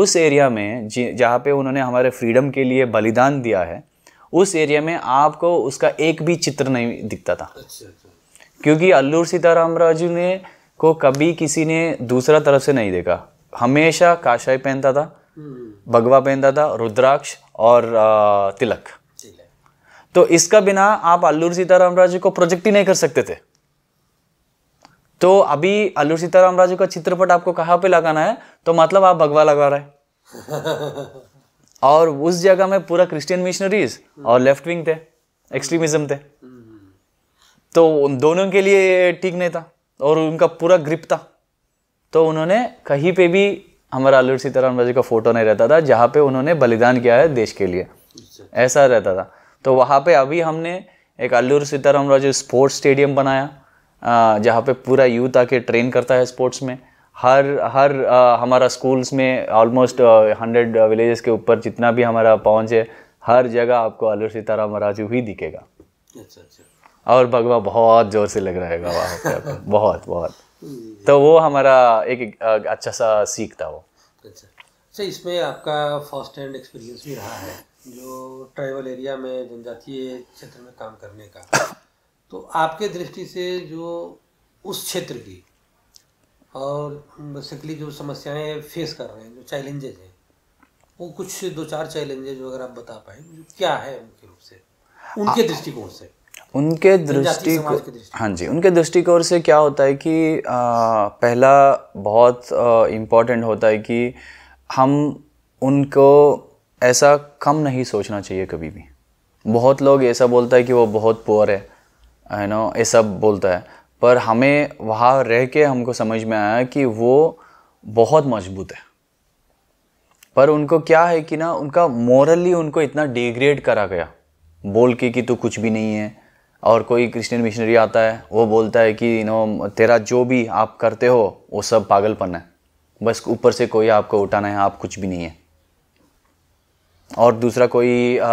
उस एरिया में जहाँ पे उन्होंने हमारे फ्रीडम के लिए बलिदान दिया है उस एरिया में आपको उसका एक भी चित्र नहीं दिखता था अच्छा, अच्छा। क्योंकि अल्लू सीताराम राजू ने को कभी किसी ने दूसरा तरफ से नहीं देखा हमेशा काशाई पहनता था हम्म। भगवा पहनता था रुद्राक्ष और तिलक तो इसका बिना आप अल्लू सीताराम राजे को प्रोजेक्ट ही नहीं कर सकते थे तो अभी अल्लू सीताराम राजू का चित्रपट आपको कहाँ पे लगाना है तो मतलब आप भगवा लगा रहे और उस जगह में पूरा क्रिश्चियन मिशनरीज और लेफ्ट विंग थे एक्सट्रीमिज्म थे तो उन दोनों के लिए ठीक नहीं था और उनका पूरा ग्रिप था तो उन्होंने कहीं पे भी हमारा अल्लू सीताराम राजू का फोटो नहीं रहता था जहाँ पे उन्होंने बलिदान किया है देश के लिए अच्छा। ऐसा रहता था तो वहाँ पे अभी हमने एक अल्लूर सीताराम राजू स्पोर्ट्स स्टेडियम बनाया जहाँ पे पूरा यूथ आके ट्रेन करता है स्पोर्ट्स में हर हर आ, हमारा स्कूल्स में ऑलमोस्ट हंड्रेड विलेजेस के ऊपर जितना भी हमारा पहुँच है हर जगह आपको अल्लूर सीताराम राजू ही दिखेगा अच्छा अच्छा और भगवा बहुत ज़ोर से लग रहेगा वहाँ पे बहुत बहुत तो वो हमारा एक, अच्छा सा सीख था वो अच्छा अच्छा इसमें आपका फर्स्ट हैंड एक्सपीरियंस भी रहा है जो ट्राइबल एरिया में जनजातीय क्षेत्र में काम करने का [COUGHS] तो आपके दृष्टि से जो उस क्षेत्र की और बेसिकली जो समस्याएं फेस कर रहे हैं जो चैलेंजेज हैं वो कुछ दो चार चैलेंजेज अगर आप बता पाए क्या है मुख्य रूप से उनके हाँ। दृष्टिकोण से उनके दृष्टि हाँ जी उनके दृष्टिकोण से क्या होता है कि आ, पहला बहुत इम्पोर्टेंट होता है कि हम उनको ऐसा कम नहीं सोचना चाहिए कभी भी बहुत लोग ऐसा बोलता है कि वो बहुत पुअर है है नो ये सब बोलता है पर हमें वहाँ रह के हमको समझ में आया कि वो बहुत मजबूत है पर उनको क्या है कि ना उनका मॉरली उनको इतना डिग्रेड करा गया बोल के कि तू कुछ भी नहीं है और कोई क्रिश्चियन मिशनरी आता है वो बोलता है कि यू नो तेरा जो भी आप करते हो वो सब पागलपन है बस ऊपर से कोई आपको उठाना है आप कुछ भी नहीं है और दूसरा कोई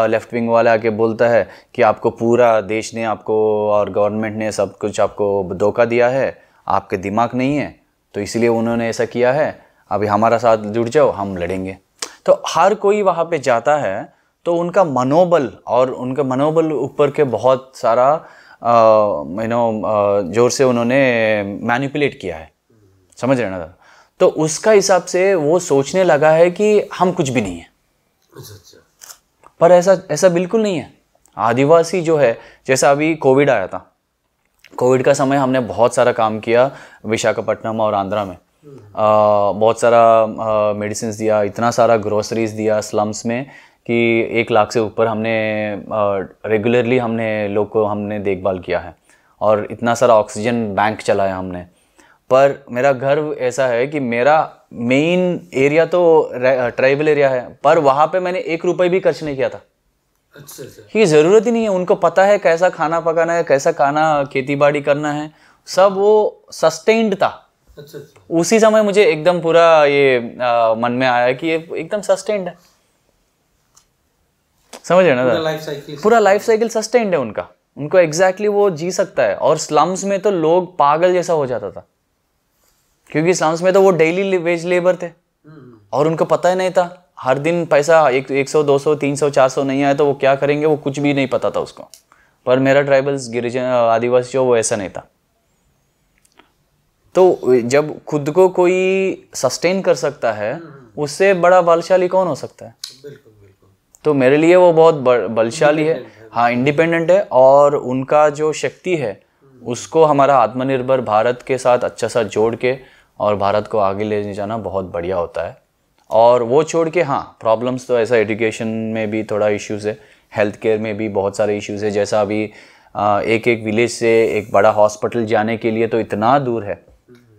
लेफ़्ट विंग वाला आके बोलता है कि आपको पूरा देश ने आपको और गवर्नमेंट ने सब कुछ आपको धोखा दिया है आपके दिमाग नहीं है तो इसलिए उन्होंने ऐसा किया है अभी हमारा साथ जुड़ जाओ हम लड़ेंगे तो हर कोई वहाँ पे जाता है तो उनका मनोबल और उनका मनोबल ऊपर के बहुत सारा यू नो ज़ोर से उन्होंने मैनिपुलेट किया है समझ रहे ना तो उसका हिसाब से वो सोचने लगा है कि हम कुछ भी नहीं है अच्छा, अच्छा। पर ऐसा ऐसा बिल्कुल नहीं है आदिवासी जो है जैसा अभी कोविड आया था कोविड का समय हमने बहुत सारा काम किया विशाखापट्टनम और आंध्रा में आ, बहुत सारा मेडिसिन दिया इतना सारा ग्रोसरीज दिया स्लम्स में कि एक लाख से ऊपर हमने रेगुलरली हमने लोग को हमने देखभाल किया है और इतना सारा ऑक्सीजन बैंक चलाया हमने पर मेरा घर ऐसा है कि मेरा मेन एरिया तो ट्राइबल एरिया है पर वहाँ पे मैंने एक रुपये भी खर्च नहीं किया था अच्छा की अच्छा। ज़रूरत ही नहीं है उनको पता है कैसा खाना पकाना है कैसा खाना खेती बाड़ी करना है सब वो सस्टेन्ड था अच्छा, अच्छा उसी समय मुझे एकदम पूरा ये आ, मन में आया कि ये एकदम सस्टेन्ड है समझ रहे ना पूरा लाइफ साइकिल सस्टेन्ड है उनका उनको एग्जैक्टली exactly वो जी सकता है और स्लम्स में तो लोग पागल जैसा हो जाता था क्योंकि स्लम्स में तो वो डेली वेज लेबर थे हम्म। और उनको पता ही नहीं था हर दिन पैसा एक एक सौ दो सौ तीन सौ चार सौ नहीं आया तो वो क्या करेंगे वो कुछ भी नहीं पता था उसको पर मेरा ट्राइबल्स गिरिजन आदिवासी जो वो ऐसा नहीं था तो जब खुद को कोई सस्टेन कर सकता है हम्म। उससे बड़ा बलशाली कौन हो सकता है तो मेरे लिए वो बहुत बलशाली है हाँ इंडिपेंडेंट है और उनका जो शक्ति है हम्म। उसको हमारा आत्मनिर्भर भारत के साथ अच्छा सा जोड़ के और भारत को आगे ले जाना बहुत बढ़िया होता है और वो छोड़ के हाँ प्रॉब्लम्स तो ऐसा एजुकेशन में भी थोड़ा इश्यूज़ है हेल्थ केयर में भी बहुत सारे इश्यूज़ है जैसा अभी एक एक विलेज से एक बड़ा हॉस्पिटल जाने के लिए तो इतना दूर है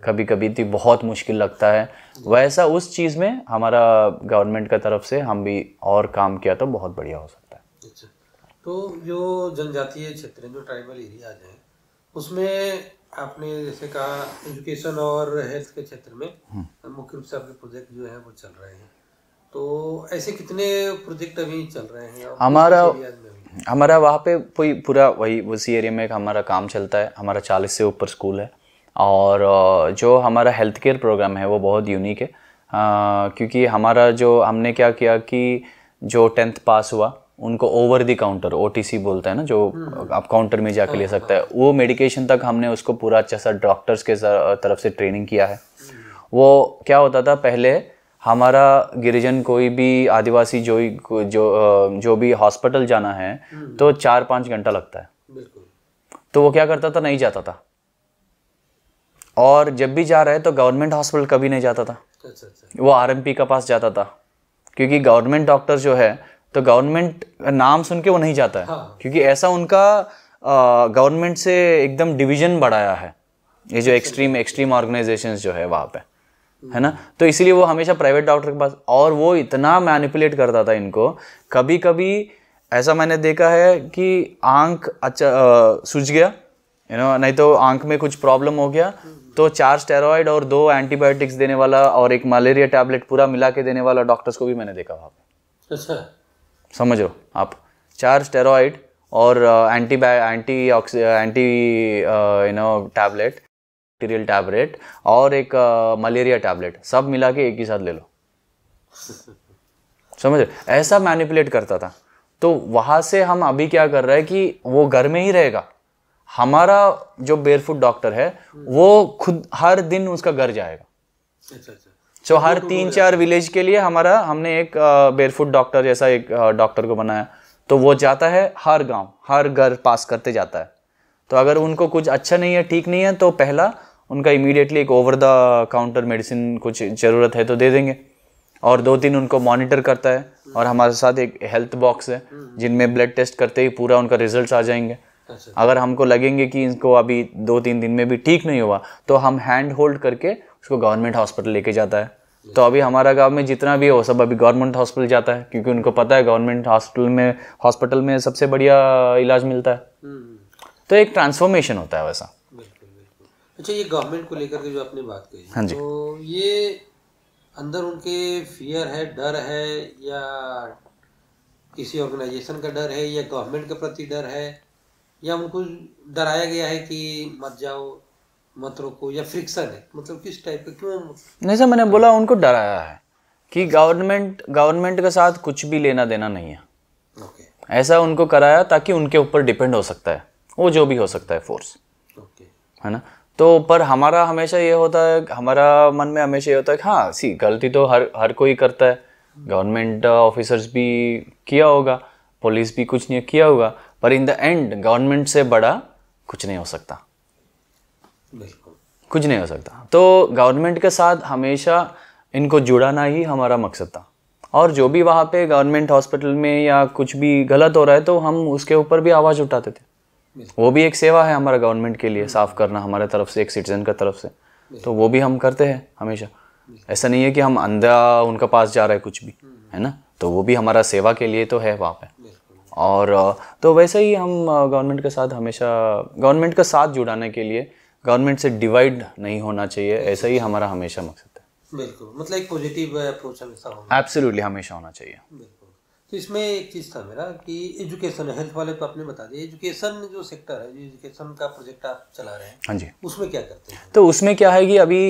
कभी कभी तो बहुत मुश्किल लगता है वैसा उस चीज़ में हमारा गवर्नमेंट का तरफ से हम भी और काम किया तो बहुत बढ़िया हो सकता है अच्छा तो जो जनजातीय क्षेत्र जो ट्राइबल एरियाज हैं उसमें आपने जैसे कहा एजुकेशन और हेल्थ के क्षेत्र में हम्म। मुख्य रूप से आपके प्रोजेक्ट जो है वो चल रहे हैं तो ऐसे कितने प्रोजेक्ट अभी चल रहे हैं हमारा हमारा वहाँ पे कोई पूरा वही उसी एरिया में हमारा काम चलता है हमारा चालीस से ऊपर स्कूल है और जो हमारा हेल्थ केयर प्रोग्राम है वो बहुत यूनिक है आ, क्योंकि हमारा जो हमने क्या किया कि जो टेंथ पास हुआ उनको ओवर दी काउंटर ओ बोलते हैं ना जो हम्म। आप काउंटर में जाके ले हाँ। सकते हैं वो मेडिकेशन तक हमने उसको पूरा अच्छा सा डॉक्टर्स के तरफ से ट्रेनिंग किया है हम्म। वो क्या होता था पहले हमारा गिरिजन कोई भी आदिवासी जो जो जो भी हॉस्पिटल जाना है हम्म। तो चार पाँच घंटा लगता है तो वो क्या करता था नहीं जाता था और जब भी जा रहा है तो गवर्नमेंट हॉस्पिटल कभी नहीं जाता था अच्छा, अच्छा। वो आर का पास जाता था क्योंकि गवर्नमेंट डॉक्टर जो है तो गवर्नमेंट नाम सुन के वो नहीं जाता है हाँ। क्योंकि ऐसा उनका गवर्नमेंट से एकदम डिवीजन बढ़ाया है ये जो एक्सट्रीम एक्सट्रीम ऑर्गेनाइजेशन जो है वहाँ पे है ना तो इसीलिए वो हमेशा प्राइवेट डॉक्टर के पास और वो इतना मैनिपुलेट करता था इनको कभी कभी ऐसा मैंने देखा है कि आंख अच्छा सूज गया यू नो नहीं तो आंख में कुछ प्रॉब्लम हो गया तो चार स्टेरॉयड और दो एंटीबायोटिक्स देने वाला और एक मलेरिया टैबलेट पूरा मिला के देने वाला डॉक्टर्स को भी मैंने देखा वहाँ पे अच्छा समझ लो आप चार स्टेरॉइड और anti anti anti you know tablet bacterial tablet और एक मलेरिया uh, टैबलेट सब मिला के एक ही साथ ले लो [LAUGHS] समझ ऐसा मैनिपुलेट करता था तो वहाँ से हम अभी क्या कर रहे हैं कि वो घर में ही रहेगा हमारा जो बेयरफुट डॉक्टर है हम्म। वो खुद हर दिन उसका घर जाएगा अच्छा अच्छा सो हर तीन चार विलेज के लिए हमारा हमने एक बेरफुट डॉक्टर जैसा एक डॉक्टर को बनाया तो वो जाता है हर गांव हर घर पास करते जाता है तो अगर उनको कुछ अच्छा नहीं है ठीक नहीं है तो पहला उनका इमीडिएटली एक ओवर द काउंटर मेडिसिन कुछ ज़रूरत है तो दे देंगे और दो तीन उनको मॉनिटर करता है और हमारे साथ एक हेल्थ बॉक्स है जिनमें ब्लड टेस्ट करते ही पूरा उनका रिजल्ट आ जाएंगे अच्छा। अगर हमको लगेंगे कि इनको अभी दो तीन दिन में भी ठीक नहीं हुआ तो हम हैंड होल्ड करके उसको गवर्नमेंट हॉस्पिटल लेके जाता है तो अभी हमारा गांव में जितना भी हो सब अभी गवर्नमेंट हॉस्पिटल जाता है क्योंकि उनको पता है गवर्नमेंट हॉस्पिटल में हॉस्पिटल में सबसे बढ़िया इलाज मिलता है हम्म। तो एक ट्रांसफॉर्मेशन होता है वैसा बिल्कुल बिल्कुल अच्छा ये गवर्नमेंट को लेकर के जो आपने बात कही हाँ जी तो ये अंदर उनके फियर है डर है या किसी ऑर्गेनाइजेशन का डर है या गवर्नमेंट के प्रति डर है या उनको डराया गया है कि मत जाओ मत को या फ्रिक्शन है मतलब किस टाइप का क्यों नहीं सर मैंने बोला उनको डराया है कि गवर्नमेंट गवर्नमेंट के साथ कुछ भी लेना देना नहीं है okay. ऐसा उनको कराया ताकि उनके ऊपर डिपेंड हो सकता है वो जो भी हो सकता है फोर्स okay. है ना तो पर हमारा हमेशा ये होता है हमारा मन में हमेशा ये होता है कि हाँ सी गलती तो हर हर कोई करता है गवर्नमेंट ऑफिसर्स uh, भी किया होगा पुलिस भी कुछ नहीं किया होगा पर इन द एंड गवर्नमेंट से बड़ा कुछ नहीं हो सकता बिल्कुल कुछ नहीं हो सकता तो गवर्नमेंट के साथ हमेशा इनको जुड़ाना ही हमारा मकसद था और जो भी वहाँ पे गवर्नमेंट हॉस्पिटल में या कुछ भी गलत हो रहा है तो हम उसके ऊपर भी आवाज़ उठाते थे वो भी एक सेवा है हमारा गवर्नमेंट के लिए साफ़ करना हमारे तरफ से एक सिटीज़न का तरफ से तो वो भी हम करते हैं हमेशा ऐसा नहीं है कि हम अंधा उनका पास जा रहे हैं कुछ भी हम्म। है ना तो वो भी हमारा सेवा के लिए तो है वहाँ पे और तो वैसे ही हम गवर्नमेंट के साथ हमेशा गवर्नमेंट का साथ जुड़ाने के लिए गवर्नमेंट से डिवाइड नहीं होना चाहिए ऐसा ही हमारा हमेशा मकसद है बिल्कुल मतलब एक पॉजिटिव अप्रोच हमेशा होना एब्सोल्युटली हमेशा होना चाहिए बिल्कुल तो इसमें एक चीज़ था मेरा कि एजुकेशन हेल्थ वाले को आपने बता दिया एजुकेशन जो सेक्टर है जो एजुकेशन का प्रोजेक्ट आप चला रहे हैं हाँ जी उसमें क्या करते हैं तो उसमें क्या है कि अभी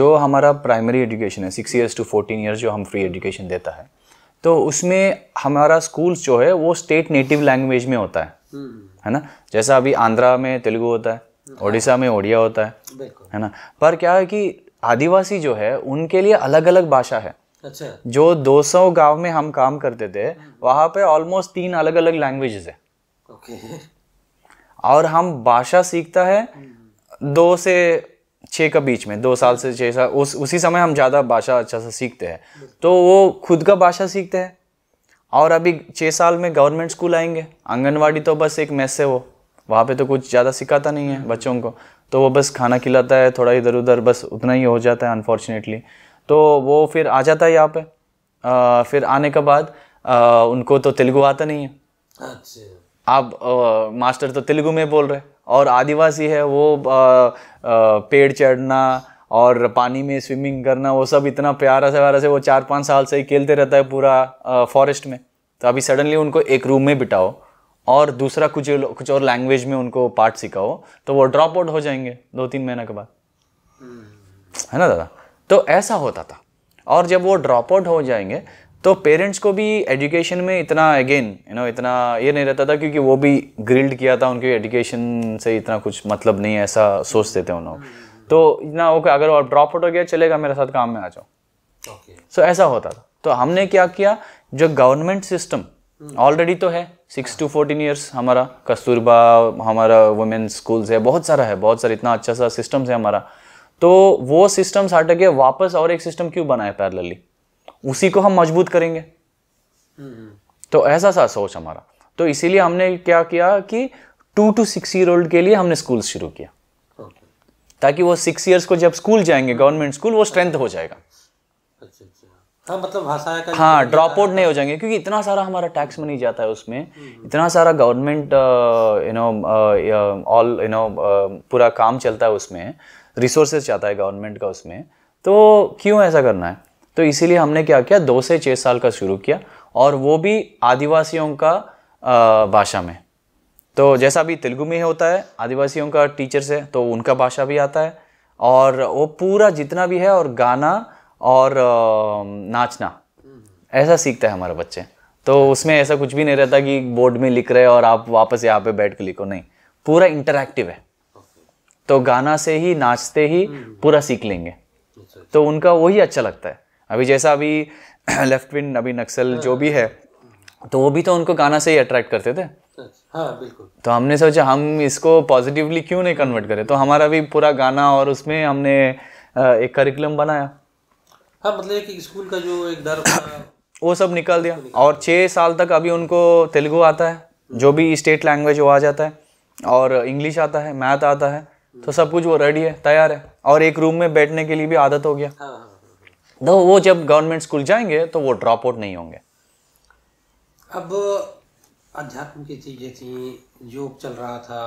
जो हमारा प्राइमरी एजुकेशन है six years to fourteen years जो हम फ्री एजुकेशन देता है तो उसमें हमारा स्कूल्स जो है वो स्टेट नेटिव लैंग्वेज में होता है हम्म। है ना जैसा अभी आंध्रा में तेलुगु होता है ओडिशा में ओडिया होता है है ना पर क्या है कि आदिवासी जो है उनके लिए अलग अलग भाषा है अच्छा जो 200 गांव में हम काम करते थे वहां पे ऑलमोस्ट तीन अलग अलग लैंग्वेजेस है ओके और हम भाषा सीखता है हम्म। दो से छः के बीच में दो साल से छः साल उस उसी समय हम ज़्यादा भाषा अच्छा से सीखते हैं तो वो खुद का भाषा सीखते हैं और अभी छः साल में गवर्नमेंट स्कूल आएंगे आंगनवाड़ी तो बस एक मैस वो वहाँ पे तो कुछ ज़्यादा सिखाता नहीं है बच्चों को तो वो बस खाना खिलाता है थोड़ा इधर उधर बस उतना ही हो जाता है अनफॉर्चुनेटली तो वो फिर आ जाता है यहाँ पे आ, फिर आने के बाद आ, उनको तो तेलुगु आता नहीं है अच्छा आप मास्टर तो तेलुगु में बोल रहे और आदिवासी है वो आ, पेड़ चढ़ना और पानी में स्विमिंग करना वो सब इतना प्यारा से प्यारा से वो चार पाँच साल से ही खेलते रहता है पूरा फॉरेस्ट में तो अभी सडनली उनको एक रूम में बिठाओ और दूसरा कुछ कुछ और लैंग्वेज में उनको पार्ट सिखाओ तो वो ड्रॉप आउट हो जाएंगे दो तीन महीने के बाद हम्म। है ना दादा तो ऐसा होता था और जब वो ड्रॉप आउट हो जाएंगे तो पेरेंट्स को भी एजुकेशन में इतना अगेन यू नो इतना ये नहीं रहता था क्योंकि वो भी ग्रिल्ड किया था उनके एजुकेशन से इतना कुछ मतलब नहीं ऐसा सोचते थे उन हम्म। तो इतना ओके अगर आप ड्रॉप आउट हो गया चलेगा मेरे साथ काम में आ जाओ सो ऐसा होता था तो हमने क्या किया जो गवर्नमेंट सिस्टम ऑलरेडी hmm. तो है सिक्स टू फोर्टीन ईयर्स हमारा कस्तूरबा हमारा वुमेन स्कूल्स है बहुत सारा है बहुत सारा इतना अच्छा सा सिस्टम्स है हमारा तो वो सिस्टम्स हट के वापस और एक सिस्टम क्यों बनाए पैरलली उसी को हम मजबूत करेंगे hmm. तो ऐसा सा सोच हमारा तो इसीलिए हमने क्या किया कि two to six year old के लिए हमने स्कूल शुरू किया ताकि वो सिक्स ईयर्स को जब स्कूल जाएंगे गवर्नमेंट स्कूल वो स्ट्रेंथ हो जाएगा हाँ मतलब भाषा हाँ ड्रॉप मतलब आउट नहीं हो जाएंगे क्योंकि इतना सारा हमारा टैक्स मनी जाता है उसमें इतना सारा government you know all you know पूरा काम चलता है उसमें रिसोर्सेज जाता है गवर्नमेंट का उसमें तो क्यों ऐसा करना है तो इसीलिए हमने क्या किया दो से छः साल का शुरू किया और वो भी आदिवासियों का uh, भाषा में तो जैसा भी तेलुगु में होता है आदिवासियों का टीचर से तो उनका भाषा भी आता है और वो पूरा जितना भी है और गाना और नाचना ऐसा सीखते हैं हमारे बच्चे तो उसमें ऐसा कुछ भी नहीं रहता कि बोर्ड में लिख रहे और आप वापस यहाँ पे बैठ के लिखो नहीं पूरा इंटरक्टिव है तो गाना से ही नाचते ही हम्म। पूरा सीख लेंगे अच्छा, अच्छा। तो उनका वही अच्छा लगता है अभी जैसा अभी लेफ्ट [CLEARS THROAT] विन अभी नक्सल जो भी है हाँ। तो वो भी तो उनको गाना से ही अट्रैक्ट करते थे अच्छा, हाँ, बिल्कुल तो हमने सोचा हम इसको पॉजिटिवली क्यों नहीं कन्वर्ट करें तो हमारा भी पूरा गाना और उसमें हमने एक करिकुलम बनाया हाँ मतलब कि स्कूल का जो एक डर [COUGHS] वो सब निकाल दिया और छः साल तक अभी उनको तेलुगु आता है हम्म। जो भी स्टेट लैंग्वेज वो आ जाता है और इंग्लिश आता है मैथ आता है हम्म। तो सब कुछ वो रेडी है तैयार है और एक रूम में बैठने के लिए भी आदत हो गया हाँ, हाँ, हाँ। तो वो जब गवर्नमेंट स्कूल जाएंगे तो वो ड्रॉप आउट नहीं होंगे अब अध्यात्म की चीज़ें थी योग चल रहा था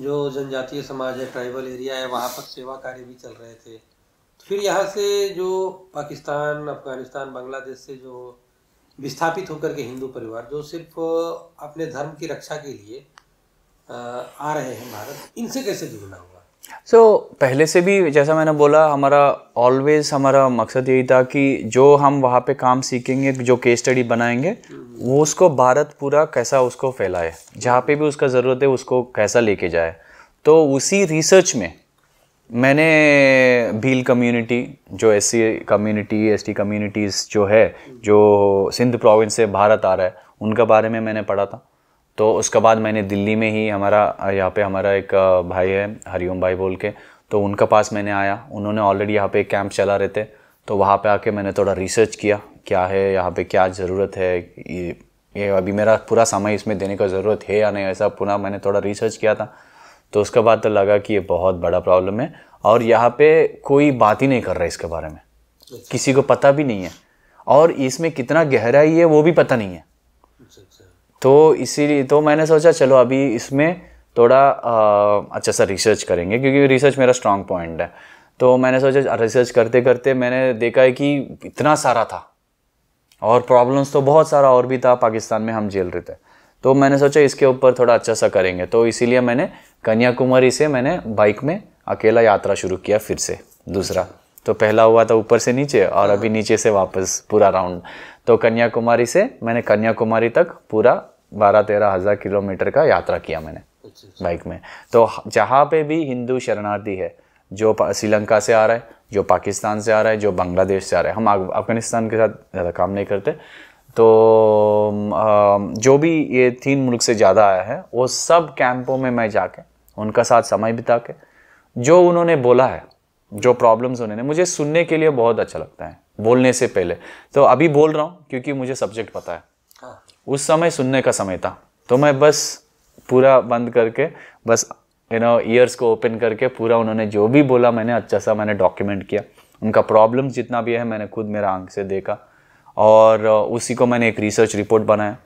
जो जनजातीय समाज है ट्राइबल एरिया है वहाँ पर सेवा कार्य भी चल रहे थे फिर यहाँ से जो पाकिस्तान अफगानिस्तान बांग्लादेश से जो विस्थापित होकर के हिंदू परिवार जो सिर्फ अपने धर्म की रक्षा के लिए आ रहे हैं भारत इनसे कैसे जुड़ना होगा सो so, पहले से भी जैसा मैंने बोला हमारा ऑलवेज हमारा मकसद यही था कि जो हम वहाँ पे काम सीखेंगे जो केस स्टडी बनाएंगे हम्म। वो उसको भारत पूरा कैसा उसको फैलाए जहाँ पे भी उसका ज़रूरत है उसको कैसा लेके जाए तो उसी रिसर्च में मैंने भील कम्युनिटी जो S C community S T communities जो है जो सिंध प्रोविंस से भारत आ रहा है उनका बारे में मैंने पढ़ा था तो उसके बाद मैंने दिल्ली में ही हमारा यहाँ पे हमारा एक भाई है हरिओम भाई बोल के तो उनका पास मैंने आया उन्होंने ऑलरेडी यहाँ पे एक कैंप चला रहे थे तो वहाँ पे आके मैंने थोड़ा रिसर्च किया क्या है यहाँ पे क्या ज़रूरत है ये ये अभी मेरा पूरा समय इसमें देने का ज़रूरत है या नहीं ऐसा पुनः मैंने थोड़ा रिसर्च किया था तो उसके बाद तो लगा कि ये बहुत बड़ा प्रॉब्लम है और यहाँ पे कोई बात ही नहीं कर रहा है इसके बारे में अच्छा। किसी को पता भी नहीं है और इसमें कितना गहराई है वो भी पता नहीं है अच्छा, अच्छा। तो इसीलिए तो मैंने सोचा चलो अभी इसमें थोड़ा आ, अच्छा सा रिसर्च करेंगे क्योंकि रिसर्च मेरा स्ट्रांग पॉइंट है तो मैंने सोचा रिसर्च करते करते मैंने देखा है कि इतना सारा था और प्रॉब्लम्स तो बहुत सारा और भी था पाकिस्तान में हम झेल रहे थे तो मैंने सोचा इसके ऊपर थोड़ा अच्छा सा करेंगे तो इसीलिए मैंने कन्याकुमारी से मैंने बाइक में अकेला यात्रा शुरू किया फिर से दूसरा तो पहला हुआ था ऊपर से नीचे और अभी नीचे से वापस पूरा राउंड तो कन्याकुमारी से मैंने कन्याकुमारी तक पूरा बारह तेरह हज़ार किलोमीटर का यात्रा किया मैंने अच्छा, अच्छा। बाइक में तो जहाँ पे भी हिंदू शरणार्थी है जो श्रीलंका से आ रहा है जो पाकिस्तान से आ रहा है जो बांग्लादेश से आ रहा है हम अफगानिस्तान के साथ ज़्यादा काम नहीं करते तो जो भी ये तीन मुल्क से ज़्यादा आया है वो सब कैंपों में मैं जाके उनका साथ समय बिता के जो उन्होंने बोला है जो प्रॉब्लम्स उन्होंने मुझे सुनने के लिए बहुत अच्छा लगता है बोलने से पहले तो अभी बोल रहा हूँ क्योंकि मुझे सब्जेक्ट पता है हाँ। उस समय सुनने का समय था तो मैं बस पूरा बंद करके बस यू नो ईयर्स को ओपन करके पूरा उन्होंने जो भी बोला मैंने अच्छा सा मैंने डॉक्यूमेंट किया उनका प्रॉब्लम्स जितना भी है मैंने खुद मेरा आंख से देखा और उसी को मैंने एक रिसर्च रिपोर्ट बनाया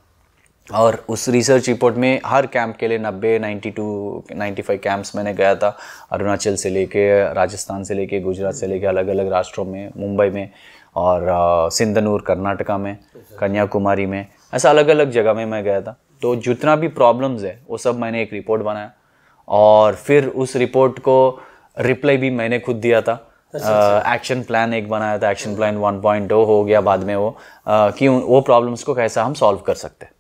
और उस रिसर्च रिपोर्ट में हर कैंप के लिए नब्बे ninety to ninety five camps मैंने गया था अरुणाचल से लेके राजस्थान से लेके गुजरात से लेके अलग अलग राष्ट्रों में मुंबई में और सिंधनूर कर्नाटका में कन्याकुमारी में ऐसा अलग अलग जगह में मैं गया था तो जितना भी प्रॉब्लम्स है वो सब मैंने एक रिपोर्ट बनाया और फिर उस रिपोर्ट को रिप्लाई भी मैंने खुद दिया था एक्शन अच्छा, प्लान अच्छा। एक बनाया था एक्शन प्लान 1.0 हो गया बाद में वो कि वो प्रॉब्लम्स को कैसा हम सॉल्व कर सकते हैं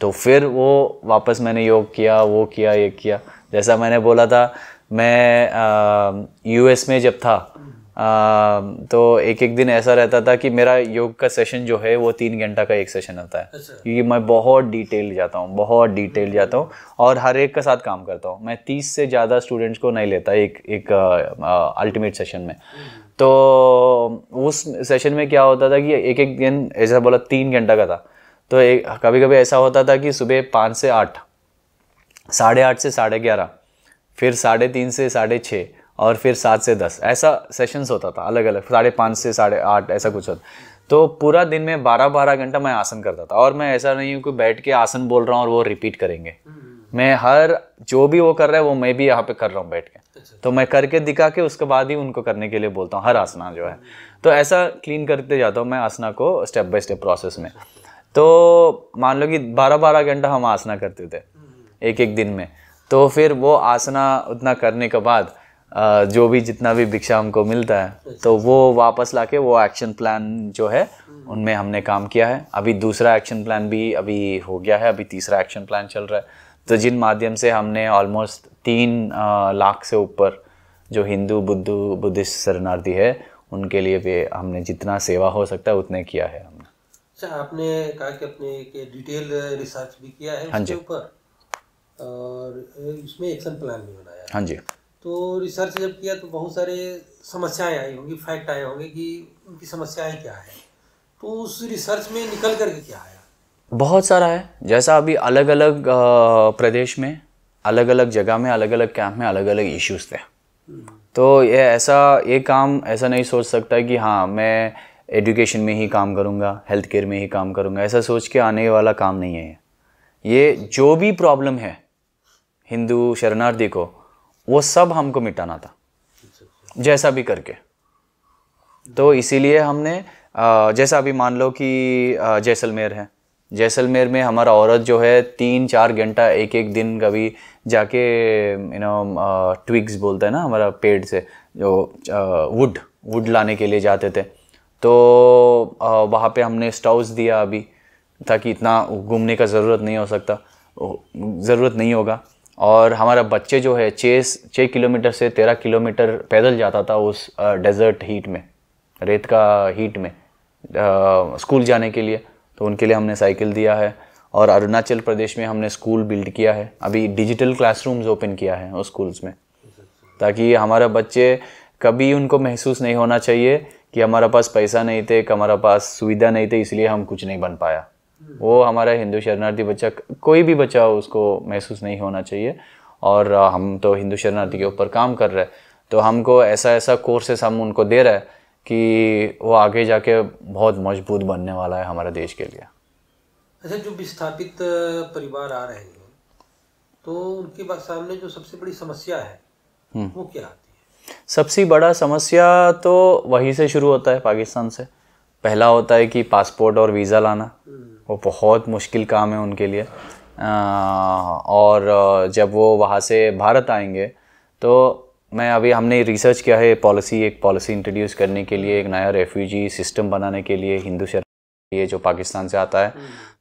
तो फिर वो वापस मैंने योग किया वो किया ये किया जैसा मैंने बोला था मैं यूएस में जब था आ, तो एक एक दिन ऐसा रहता था कि मेरा योग का सेशन जो है वो तीन घंटा का एक सेशन होता है अच्छा। क्योंकि मैं बहुत डिटेल जाता हूँ बहुत डिटेल हम्म। जाता हूँ और हर एक के साथ काम करता हूँ मैं तीस से ज़्यादा स्टूडेंट्स को नहीं लेता एक एक अल्टीमेट सेशन में हम्म। तो उस सेशन में क्या होता था कि एक एक दिन ऐसा बोला तीन घंटा का था तो एक कभी कभी ऐसा होता था कि सुबह पाँच से आठ साढ़े आठ से साढ़े ग्यारह फिर साढ़े तीन से साढ़े छः और फिर सात से दस ऐसा सेशंस होता था अलग अलग साढ़े पाँच से साढ़े आठ ऐसा कुछ होता तो पूरा दिन में बारह बारह घंटा मैं आसन करता था और मैं ऐसा नहीं हूँ कि बैठ के आसन बोल रहा हूँ और वो रिपीट करेंगे हम्म। मैं हर जो भी वो कर रहा है वो मैं भी यहाँ पे कर रहा हूँ बैठ के अच्छा, तो मैं अच्छा। करके दिखा के उसके बाद ही उनको करने के लिए बोलता हूँ हर आसना जो है तो ऐसा क्लीन करते जाता हूँ मैं आसना को स्टेप बाय स्टेप प्रोसेस में तो मान लो कि बारह बारह घंटा हम आसना करते थे एक एक दिन में तो फिर वो आसना उतना करने के बाद जो भी जितना भी भिक्षा हमको मिलता है अच्छा, तो अच्छा। वो वापस लाके वो एक्शन प्लान जो है उनमें हमने काम किया है अभी दूसरा एक्शन प्लान भी अभी हो गया है अभी तीसरा एक्शन प्लान चल रहा है तो जिन माध्यम से हमने ऑलमोस्ट तीन लाख से ऊपर जो हिंदू बुद्धू बुद्धिस्ट शरणार्थी है उनके लिए भी हमने जितना सेवा हो सकता है उतने किया है अच्छा आपने कहा कि अपने एक डिटेल रिसर्च भी किया है हाँ उसके ऊपर और इसमें एक्शन प्लान भी बनाया हाँ जी तो रिसर्च जब किया तो बहुत सारे समस्याएं आई होंगी फैक्ट आए होंगे कि उनकी समस्याएं क्या है तो उस रिसर्च में निकल करके क्या आया बहुत सारा है जैसा अभी अलग अलग प्रदेश में अलग अलग जगह में अलग अलग कैंप में अलग अलग इश्यूज थे हम्म। तो ये ऐसा ये काम ऐसा नहीं सोच सकता कि हाँ मैं एजुकेशन में ही काम करूँगा हेल्थ केयर में ही काम करूँगा ऐसा सोच के आने वाला काम नहीं है ये जो भी प्रॉब्लम है हिंदू शरणार्थी को वो सब हमको मिटाना था जैसा भी करके तो इसीलिए हमने जैसा अभी मान लो कि जैसलमेर है जैसलमेर में हमारा औरत जो है तीन चार घंटा एक एक दिन कभी जाके यू नो ट्विग्स बोलते हैं ना हमारा पेड़ से जो वुड वुड लाने के लिए जाते थे तो वहाँ पे हमने स्टाउस दिया अभी ताकि इतना घूमने का ज़रूरत नहीं हो सकता ज़रूरत नहीं होगा और हमारा बच्चे जो है छः छः किलोमीटर से तेरह किलोमीटर पैदल जाता था उस डेजर्ट हीट में रेत का हीट में स्कूल जाने के लिए तो उनके लिए हमने साइकिल दिया है और अरुणाचल प्रदेश में हमने स्कूल बिल्ड किया है अभी डिजिटल क्लासरूम्स ओपन किया है उस स्कूल्स में ताकि हमारा बच्चे कभी उनको महसूस नहीं होना चाहिए कि हमारा पास पैसा नहीं थे हमारा पास सुविधा नहीं थे इसलिए हम कुछ नहीं बन पाया वो हमारा हिंदू शरणार्थी बच्चा कोई भी बच्चा उसको महसूस नहीं होना चाहिए और हम तो हिंदू शरणार्थी के ऊपर काम कर रहे हैं तो हमको ऐसा ऐसा कोर्सेस हम उनको दे रहे हैं कि वो आगे जाके बहुत मजबूत बनने वाला है हमारे देश के लिए अच्छा जो विस्थापित परिवार आ रहे हैं तो उनके सामने जो सबसे बड़ी समस्या है हम्म। वो क्या आती सबसे बड़ा समस्या तो वहीं से शुरू होता है पाकिस्तान से पहला होता है कि पासपोर्ट और वीज़ा लाना वो बहुत मुश्किल काम है उनके लिए आ, और जब वो वहाँ से भारत आएंगे तो मैं अभी हमने रिसर्च किया है पॉलिसी एक पॉलिसी इंट्रोड्यूस करने के लिए एक नया रेफ्यूजी सिस्टम बनाने के लिए हिंदू शरण के लिए जो पाकिस्तान से आता है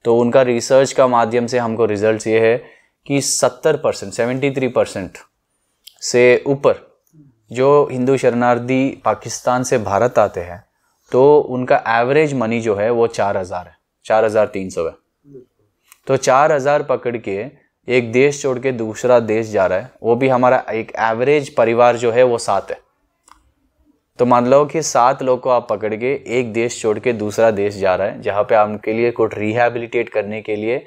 तो उनका रिसर्च का माध्यम से हमको रिजल्ट ये है कि सत्तर परसेंट सेवेंटी थ्री परसेंट से ऊपर जो हिंदू शरणार्थी पाकिस्तान से भारत आते हैं तो उनका एवरेज मनी जो है वो चार हज़ार है चार हज़ार तीन सौ है तो चार हज़ार पकड़ के एक देश छोड़ के दूसरा देश जा रहा है वो भी हमारा एक एवरेज परिवार जो है वो सात है तो मान लो कि सात लोग को आप पकड़ के एक देश छोड़ के दूसरा देश जा रहा है जहाँ पे आपके लिए कुछ रिहेबिलिटेट करने के लिए आ,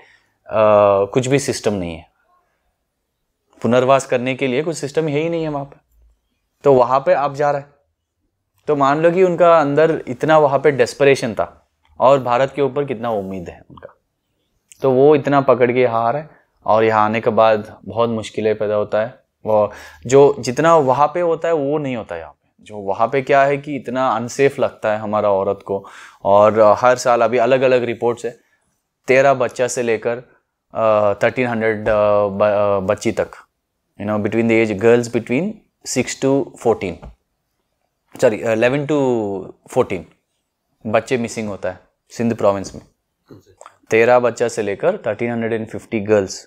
कुछ भी सिस्टम नहीं है पुनर्वास करने के लिए कुछ सिस्टम है ही नहीं है वहाँ पर तो वहाँ पे आप जा रहे तो मान लो कि उनका अंदर इतना वहाँ पे डेस्परेशन था और भारत के ऊपर कितना उम्मीद है उनका तो वो इतना पकड़ के यहाँ आ रहे और यहाँ आने के बाद बहुत मुश्किलें पैदा होता है वो जो जितना वहाँ पे होता है वो नहीं होता यहाँ पे जो वहाँ पे क्या है कि इतना अनसेफ लगता है हमारा औरत को और हर साल अभी अलग अलग रिपोर्ट्स है तेरह बच्चा से लेकर थर्टीन हंड्रेड बच्ची तक you know between the age girls between six to fourteen sorry eleven to fourteen बच्चे मिसिंग होता है सिंध प्रोविंस में तेरह बच्चा से लेकर thirteen hundred and fifty girls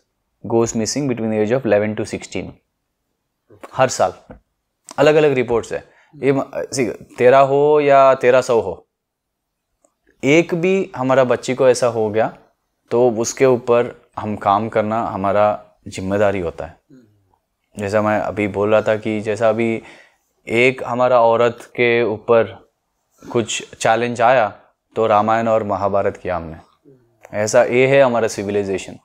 goes missing between the age of eleven to sixteen हर साल अलग अलग रिपोर्ट्स है ये तेरह हो या तेरह सौ हो एक भी हमारा बच्ची को ऐसा हो गया तो उसके ऊपर हम काम करना हमारा जिम्मेदारी होता है जैसा मैं अभी बोल रहा था कि जैसा अभी एक हमारा औरत के ऊपर कुछ चैलेंज आया तो रामायण और महाभारत किया हमने ऐसा ये है हमारा सिविलाइजेशन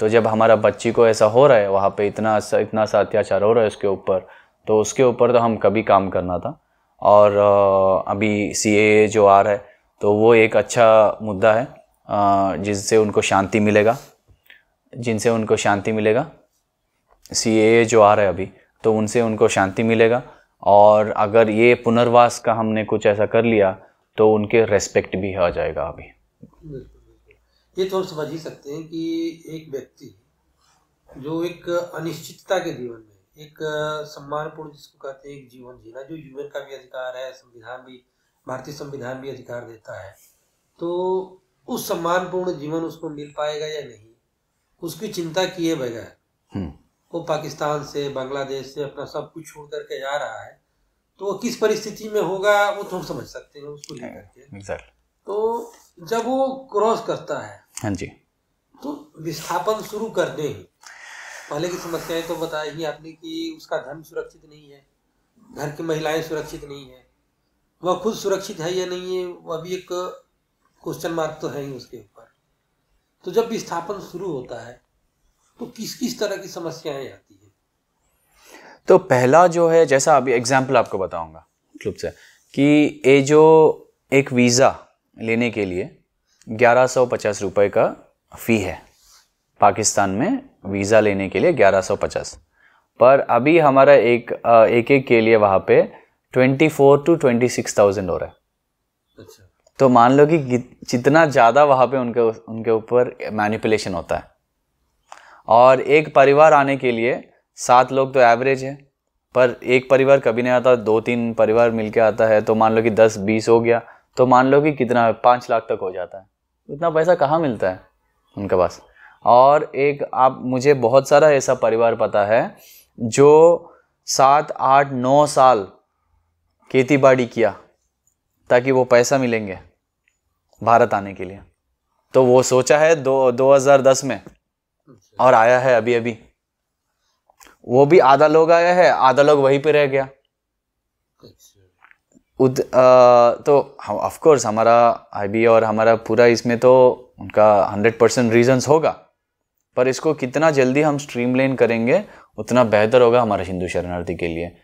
तो जब हमारा बच्ची को ऐसा हो रहा है वहाँ पे इतना सा, इतना सा अत्याचार हो रहा है उसके ऊपर तो उसके ऊपर तो हम कभी काम करना था और अभी सी जो आ रहा है तो वो एक अच्छा मुद्दा है जिससे उनको शांति मिलेगा जिनसे उनको शांति मिलेगा सी जो आ रहे हैं अभी तो उनसे उनको शांति मिलेगा और अगर ये पुनर्वास का हमने कुछ ऐसा कर लिया तो उनके रेस्पेक्ट भी आ जाएगा अभी ये तो हम समझ ही सकते हैं कि एक व्यक्ति जो एक अनिश्चितता के जीवन में एक सम्मानपूर्ण जिसको कहते हैं एक जीवन जीना जो यूएन का भी अधिकार है संविधान भी भारतीय संविधान भी अधिकार देता है तो उस सम्मानपूर्ण जीवन उसको मिल पाएगा या नहीं उसकी चिंता किए बगैर हम्म। वो पाकिस्तान से बांग्लादेश से अपना सब कुछ छोड़ करके जा रहा है तो वो किस परिस्थिति में होगा वो तो हम समझ सकते हैं उसको लेकर के हाँ, तो जब वो क्रॉस करता है हाँ जी तो विस्थापन शुरू कर दे पहले की समस्याएं तो बताई ही आपने कि उसका धर्म सुरक्षित नहीं है घर की महिलाएं सुरक्षित नहीं है वह खुद सुरक्षित है या नहीं है वह भी एक क्वेश्चन मार्क तो है ही उसके ऊपर तो जब विस्थापन शुरू होता है तो किस किस तरह की समस्याएं आती हैं तो पहला जो है जैसा अभी एग्जाम्पल आपको बताऊंगा क्लब से कि ये जो एक वीज़ा लेने के लिए ग्यारह सौ पचास रुपये का फ़ी है पाकिस्तान में वीज़ा लेने के लिए ग्यारह सौ पचास पर अभी हमारा एक एक एक के लिए वहाँ पे twenty four to twenty six thousand हो रहा है अच्छा तो मान लो कि जितना ज़्यादा वहाँ पे उनके उनके ऊपर मैनिपुलेशन होता है और एक परिवार आने के लिए सात लोग तो एवरेज है पर एक परिवार कभी नहीं आता दो तीन परिवार मिल के आता है तो मान लो कि दस बीस हो गया तो मान लो कि कितना पाँच लाख तक हो जाता है इतना पैसा कहाँ मिलता है उनके पास और एक आप मुझे बहुत सारा ऐसा परिवार पता है जो सात आठ नौ साल खेती बाड़ी किया ताकि वो पैसा मिलेंगे भारत आने के लिए तो वो सोचा है दो दो हज़ार दस में और आया है अभी अभी वो भी आधा लोग आया है आधा लोग वहीं पे रह गया उद आ, तो ऑफ कोर्स हमारा आईबी और हमारा पूरा इसमें तो उनका हंड्रेड परसेंट रीजन्स होगा पर इसको कितना जल्दी हम स्ट्रीमलाइन करेंगे उतना बेहतर होगा हमारे हिंदू शरणार्थी के लिए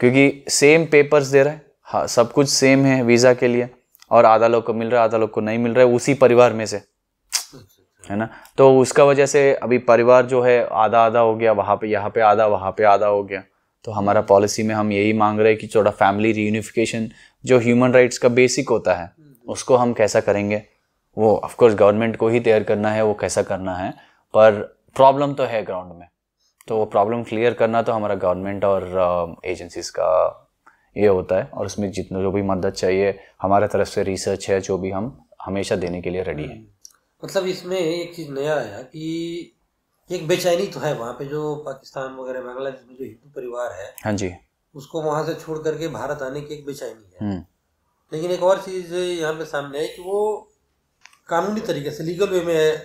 क्योंकि सेम पेपर्स दे रहे हैं हाँ सब कुछ सेम है वीज़ा के लिए और आधा लोग को मिल रहा है आधा लोग को नहीं मिल रहा है उसी परिवार में से है ना तो उसका वजह से अभी परिवार जो है आधा आधा हो गया वहाँ पे यहाँ पे आधा वहाँ पे आधा हो गया तो हमारा पॉलिसी में हम यही मांग रहे हैं कि थोड़ा फैमिली रीयूनिफिकेशन जो ह्यूमन राइट्स का बेसिक होता है उसको हम कैसा करेंगे वो ऑफकोर्स गवर्नमेंट को ही तैयार करना है वो कैसा करना है पर प्रॉब्लम तो है ग्राउंड में तो वो प्रॉब्लम क्लियर करना तो हमारा गवर्नमेंट और एजेंसीज uh, का ये होता है और उसमें जितना जो भी मदद चाहिए हमारे तरफ से रिसर्च है जो भी हम हमेशा देने के लिए रेडी हैं मतलब इसमें एक चीज़ नया आया कि एक बेचैनी तो है वहाँ पे जो पाकिस्तान वगैरह बांग्लादेश में जो हिंदू परिवार है हाँ जी उसको वहाँ से छोड़ करके भारत आने की एक बेचैनी है हम्म। लेकिन एक और चीज़ यहाँ पे सामने आई कि वो कानूनी तरीके से लीगल वे में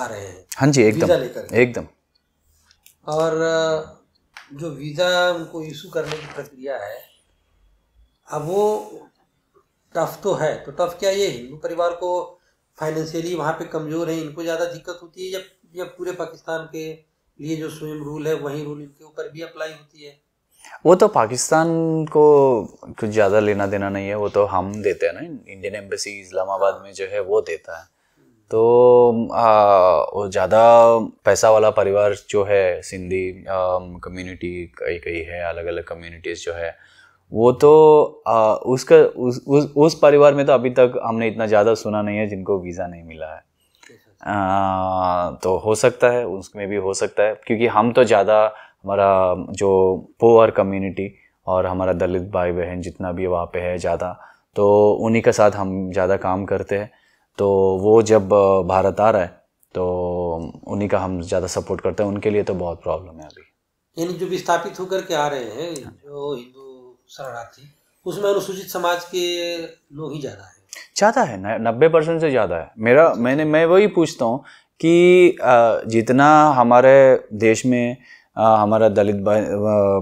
आ रहे हैं हाँ जी एकदम एकदम और जो वीज़ा उनको इशू करने की प्रक्रिया है अब वो टफ तो है तो टफ क्या ये हिंदू परिवार को फाइनेंशियली वहाँ पे कमज़ोर हैं इनको ज़्यादा दिक्कत होती है या या पूरे पाकिस्तान के लिए जो स्वयं रूल है वही रूल इनके ऊपर भी अप्लाई होती है वो तो पाकिस्तान को कुछ ज़्यादा लेना देना नहीं है वो तो हम देते हैं ना इंडियन एम्बेसी इस्लामाबाद में जो है वो देता है तो ज़्यादा पैसा वाला परिवार जो है सिंधी कम्युनिटी कई कई है अलग अलग कम्युनिटीज़ जो है वो तो आ, उसका उस, उस उस परिवार में तो अभी तक हमने इतना ज़्यादा सुना नहीं है जिनको वीज़ा नहीं मिला है आ, तो हो सकता है उसमें भी हो सकता है क्योंकि हम तो ज़्यादा हमारा जो पोअर कम्युनिटी और हमारा दलित भाई बहन जितना भी वहाँ पे है ज़्यादा तो उन्हीं के साथ हम ज़्यादा काम करते हैं तो वो जब भारत आ रहा है तो उन्हीं का हम ज़्यादा सपोर्ट करते हैं उनके लिए तो बहुत प्रॉब्लम है अभी यानी जो विस्थापित होकर के आ रहे हैं हाँ। जो हिंदू शरणार्थी उसमें अनुसूचित समाज के लोग ही ज़्यादा है ज़्यादा है नब्बे परसेंट से ज़्यादा है मेरा मैंने मैं वही पूछता हूँ कि जितना हमारे देश में हमारा दलित भाई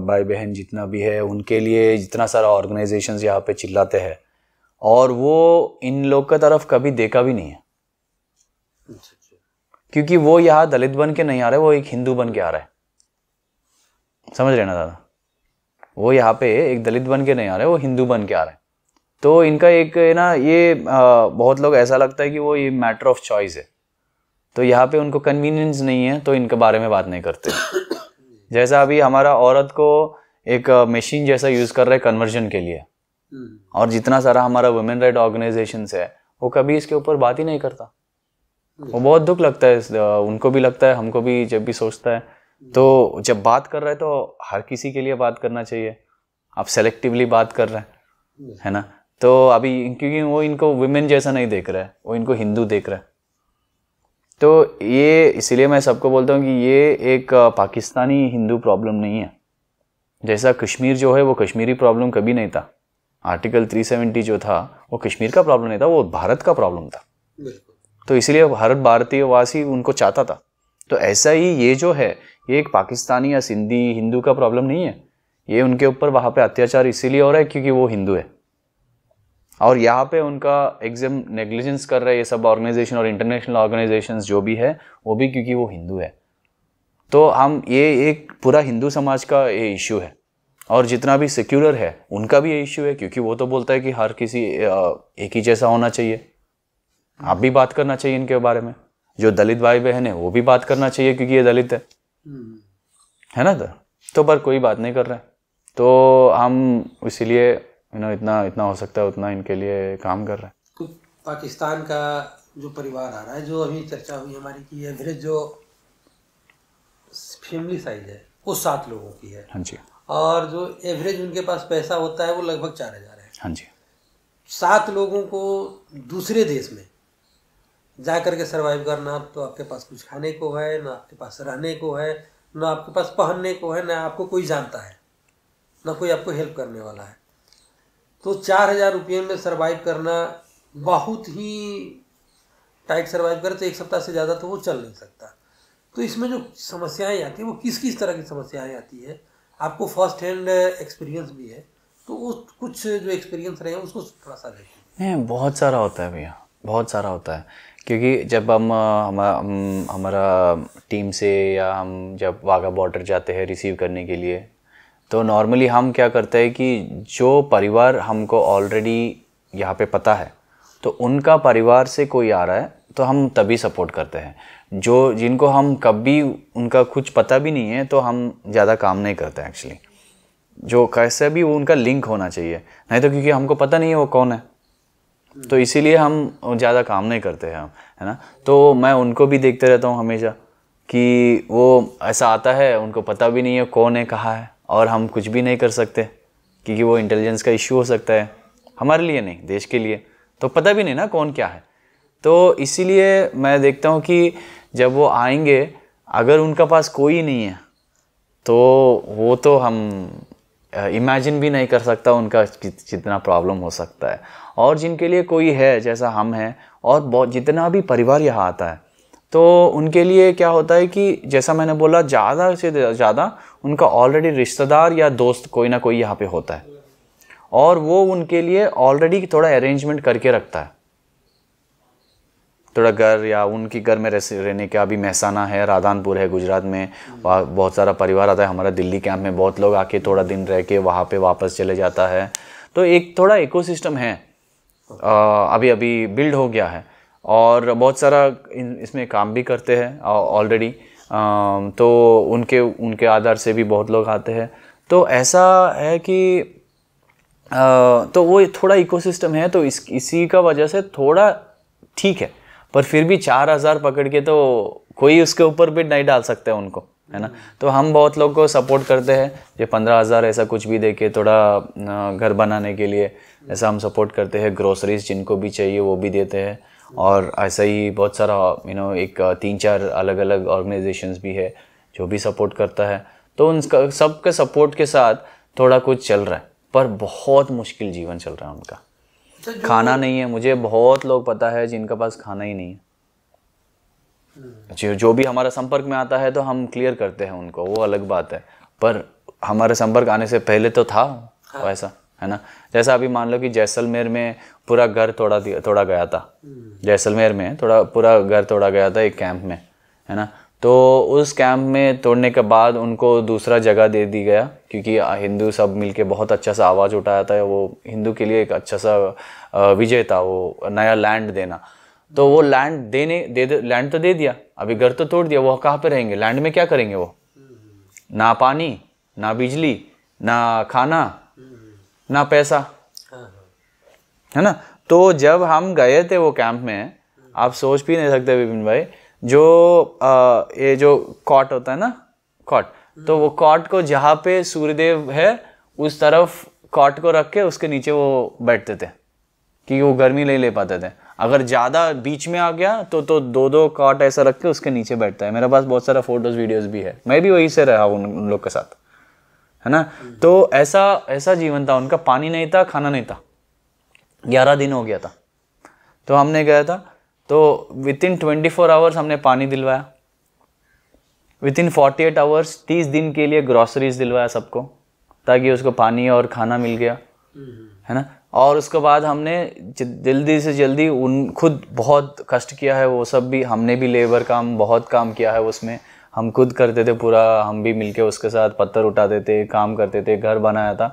भाई बहन जितना भी है उनके लिए जितना सारा ऑर्गेनाइजेशन यहाँ पे चिल्लाते हैं और वो इन लोग का तरफ कभी देखा भी नहीं है अच्छा, अच्छा। क्योंकि वो यहाँ दलित बन के नहीं आ रहे वो एक हिंदू बन के आ रहा है समझ रहे ना दादा वो यहाँ पे एक दलित बन के नहीं आ रहे वो हिंदू बन के आ रहे हैं तो इनका एक ना ये आ, बहुत लोग ऐसा लगता है कि वो ये मैटर ऑफ चॉइस है तो यहाँ पे उनको कन्वीनियंस नहीं है तो इनके बारे में बात नहीं करते जैसा अभी हमारा औरत को एक मशीन जैसा यूज़ कर रहे हैं कन्वर्जन के लिए हम्म। और जितना सारा हमारा वुमेन राइट ऑर्गेनाइजेशन है वो कभी इसके ऊपर बात ही नहीं करता हम्म। वो बहुत दुख लगता है उनको भी लगता है हमको भी जब भी सोचता है तो जब बात कर रहे हैं तो हर किसी के लिए बात करना चाहिए आप सेलेक्टिवली बात कर रहे हैं है ना तो अभी क्योंकि वो इनको वुमेन जैसा नहीं देख रहा है वो इनको हिंदू देख रहा है तो ये इसीलिए मैं सबको बोलता हूँ कि ये एक पाकिस्तानी हिंदू प्रॉब्लम नहीं है जैसा कश्मीर जो है वो कश्मीरी प्रॉब्लम कभी नहीं था आर्टिकल 370 जो था वो कश्मीर का प्रॉब्लम नहीं था वो भारत का प्रॉब्लम था तो इसलिए हर भारतीय वासी उनको चाहता था तो ऐसा ही ये जो है ये एक पाकिस्तानी या सिंधी हिंदू का प्रॉब्लम नहीं है ये उनके ऊपर वहाँ पे अत्याचार इसीलिए हो रहा है क्योंकि वो हिंदू है और यहाँ पे उनका एग्जाम नेग्लिजेंस कर रहे ये सब ऑर्गेनाइजेशन और इंटरनेशनल ऑर्गेनाइजेशन जो भी है वो भी क्योंकि वो हिंदू है तो हम ये एक पूरा हिंदू समाज का ये इशू है और जितना भी सेक्युलर है उनका भी ये इश्यू है क्योंकि वो तो बोलता है कि हर किसी एक ही जैसा होना चाहिए आप भी बात करना चाहिए इनके बारे में जो दलित भाई बहन है वो भी बात करना चाहिए क्योंकि ये दलित है है ना सर तो पर कोई बात नहीं कर रहे तो हम इसीलिए यू नो इतना इतना हो सकता है उतना इनके लिए काम कर रहे हैं तो पाकिस्तान का जो परिवार आ रहा है जो अभी चर्चा हुई हमारी की एवरेज जो फैमिली साइज है वो सात लोगों की है हाँ जी और जो एवरेज उनके पास पैसा होता है वो लगभग चार हजार है हाँ जी सात लोगों को दूसरे देश में जा कर के सर्वाइव करना तो आपके पास कुछ खाने को है ना आपके पास रहने को है ना आपके पास पहनने को है ना आपको कोई जानता है ना कोई आपको हेल्प करने वाला है तो चार हज़ार रुपये में सर्वाइव करना बहुत ही टाइट सर्वाइव करे तो एक सप्ताह से ज़्यादा तो वो चल नहीं सकता तो इसमें जो समस्याएं आती हैं वो किस किस तरह की समस्याएं आती है आपको फर्स्ट हैंड एक्सपीरियंस भी है तो वो कुछ जो एक्सपीरियंस रहे उसको थोड़ा सा देखिए बहुत सारा होता है भैया बहुत सारा होता है क्योंकि जब हम हम, हमारा टीम से या हम जब वाघा बॉर्डर जाते हैं रिसीव करने के लिए तो नॉर्मली हम क्या करते हैं कि जो परिवार हमको ऑलरेडी यहाँ पे पता है तो उनका परिवार से कोई आ रहा है तो हम तभी सपोर्ट करते हैं जो जिनको हम कभी उनका कुछ पता भी नहीं है तो हम ज़्यादा काम नहीं करते एक्चुअली जो कैसे भी वो उनका लिंक होना चाहिए नहीं तो क्योंकि हमको पता नहीं है वो कौन है तो इसीलिए हम ज़्यादा काम नहीं करते हैं हम है ना तो मैं उनको भी देखते रहता हूँ हमेशा कि वो ऐसा आता है उनको पता भी नहीं है कौन है कहाँ है और हम कुछ भी नहीं कर सकते क्योंकि वो इंटेलिजेंस का इश्यू हो सकता है हमारे लिए नहीं देश के लिए तो पता भी नहीं ना कौन क्या है तो इसीलिए मैं देखता हूँ कि जब वो आएंगे अगर उनका पास कोई नहीं है तो वो तो हम इमेजिन भी नहीं कर सकता उनका जितना प्रॉब्लम हो सकता है और जिनके लिए कोई है जैसा हम हैं और बहुत जितना भी परिवार यहाँ आता है तो उनके लिए क्या होता है कि जैसा मैंने बोला ज़्यादा से ज़्यादा उनका ऑलरेडी रिश्तेदार या दोस्त कोई ना कोई यहाँ पे होता है और वो उनके लिए ऑलरेडी थोड़ा अरेंजमेंट करके रखता है थोड़ा घर या उनके घर में रहने का अभी महसाना है राधानपुर है गुजरात में वहाँ बहुत सारा परिवार आता है हमारा दिल्ली कैंप में बहुत लोग आके थोड़ा दिन रह के वहाँ पे वापस चले जाता है तो एक थोड़ा इकोसिस्टम है अभी अभी बिल्ड हो गया है और बहुत सारा इसमें काम भी करते हैं ऑलरेडी तो उनके उनके आधार से भी बहुत लोग आते हैं तो ऐसा है कि आ, तो वो थोड़ा इकोसिस्टम है तो इस इसी का वजह से थोड़ा ठीक है पर फिर भी चार हज़ार पकड़ के तो कोई उसके ऊपर भी नहीं डाल सकते उनको है ना तो हम बहुत लोग को सपोर्ट करते हैं ये पंद्रह हज़ार ऐसा कुछ भी दे के थोड़ा घर बनाने के लिए ऐसा हम सपोर्ट करते हैं ग्रोसरीज जिनको भी चाहिए वो भी देते हैं और ऐसा ही बहुत सारा यू नो एक तीन चार अलग अलग ऑर्गेनाइजेशंस भी है जो भी सपोर्ट करता है तो उनका सबके सपोर्ट के साथ थोड़ा कुछ चल रहा है पर बहुत मुश्किल जीवन चल रहा है उनका तो खाना नहीं है मुझे बहुत लोग पता है जिनका पास खाना ही नहीं है हम्म। जो जो भी हमारा संपर्क में आता है तो हम क्लियर करते हैं उनको वो अलग बात है पर हमारे संपर्क आने से पहले तो था हाँ। वैसा है ना जैसा अभी मान लो कि जैसलमेर में पूरा घर तोड़ा दिया तोड़ा गया था हम्म। जैसलमेर में थोड़ा पूरा घर तोड़ा गया था एक कैंप में है ना तो उस कैंप में तोड़ने के बाद उनको दूसरा जगह दे दी गया क्योंकि हिंदू सब मिलके बहुत अच्छा सा आवाज़ उठाया था वो हिंदू के लिए एक अच्छा सा विजय था वो नया लैंड देना तो वो लैंड देने दे, दे लैंड तो दे दिया अभी घर तो तोड़ दिया वो कहाँ पे रहेंगे लैंड में क्या करेंगे वो हम्म। ना पानी ना बिजली ना खाना ना पैसा है ना तो जब हम गए थे वो कैंप में आप सोच भी नहीं सकते विपिन भाई जो आ, ये जो कॉट होता है ना कॉट तो वो कॉट को जहाँ पे सूर्यदेव है उस तरफ कॉट को रख के उसके नीचे वो बैठते थे क्योंकि वो गर्मी नहीं ले पाते थे अगर ज़्यादा बीच में आ गया तो तो दो दो कॉट ऐसा रख के उसके नीचे बैठता है मेरे पास बहुत सारा फोटोज़ वीडियोज़ भी है मैं भी वहीं से रहा उन, उन लोग के साथ है ना तो ऐसा ऐसा जीवन था उनका पानी नहीं था खाना नहीं था ग्यारह दिन हो गया था तो हमने गया था तो within twenty four hours हमने पानी दिलवाया within forty eight hours तीस दिन के लिए ग्रॉसरीज दिलवाया सबको ताकि उसको पानी और खाना मिल गया है ना और उसके बाद हमने जल्दी से जल्दी उन खुद बहुत कष्ट किया है वो सब भी हमने भी लेबर काम बहुत काम किया है उसमें हम खुद करते थे पूरा हम भी मिलके उसके साथ पत्थर उठाते थे काम करते थे घर बनाया था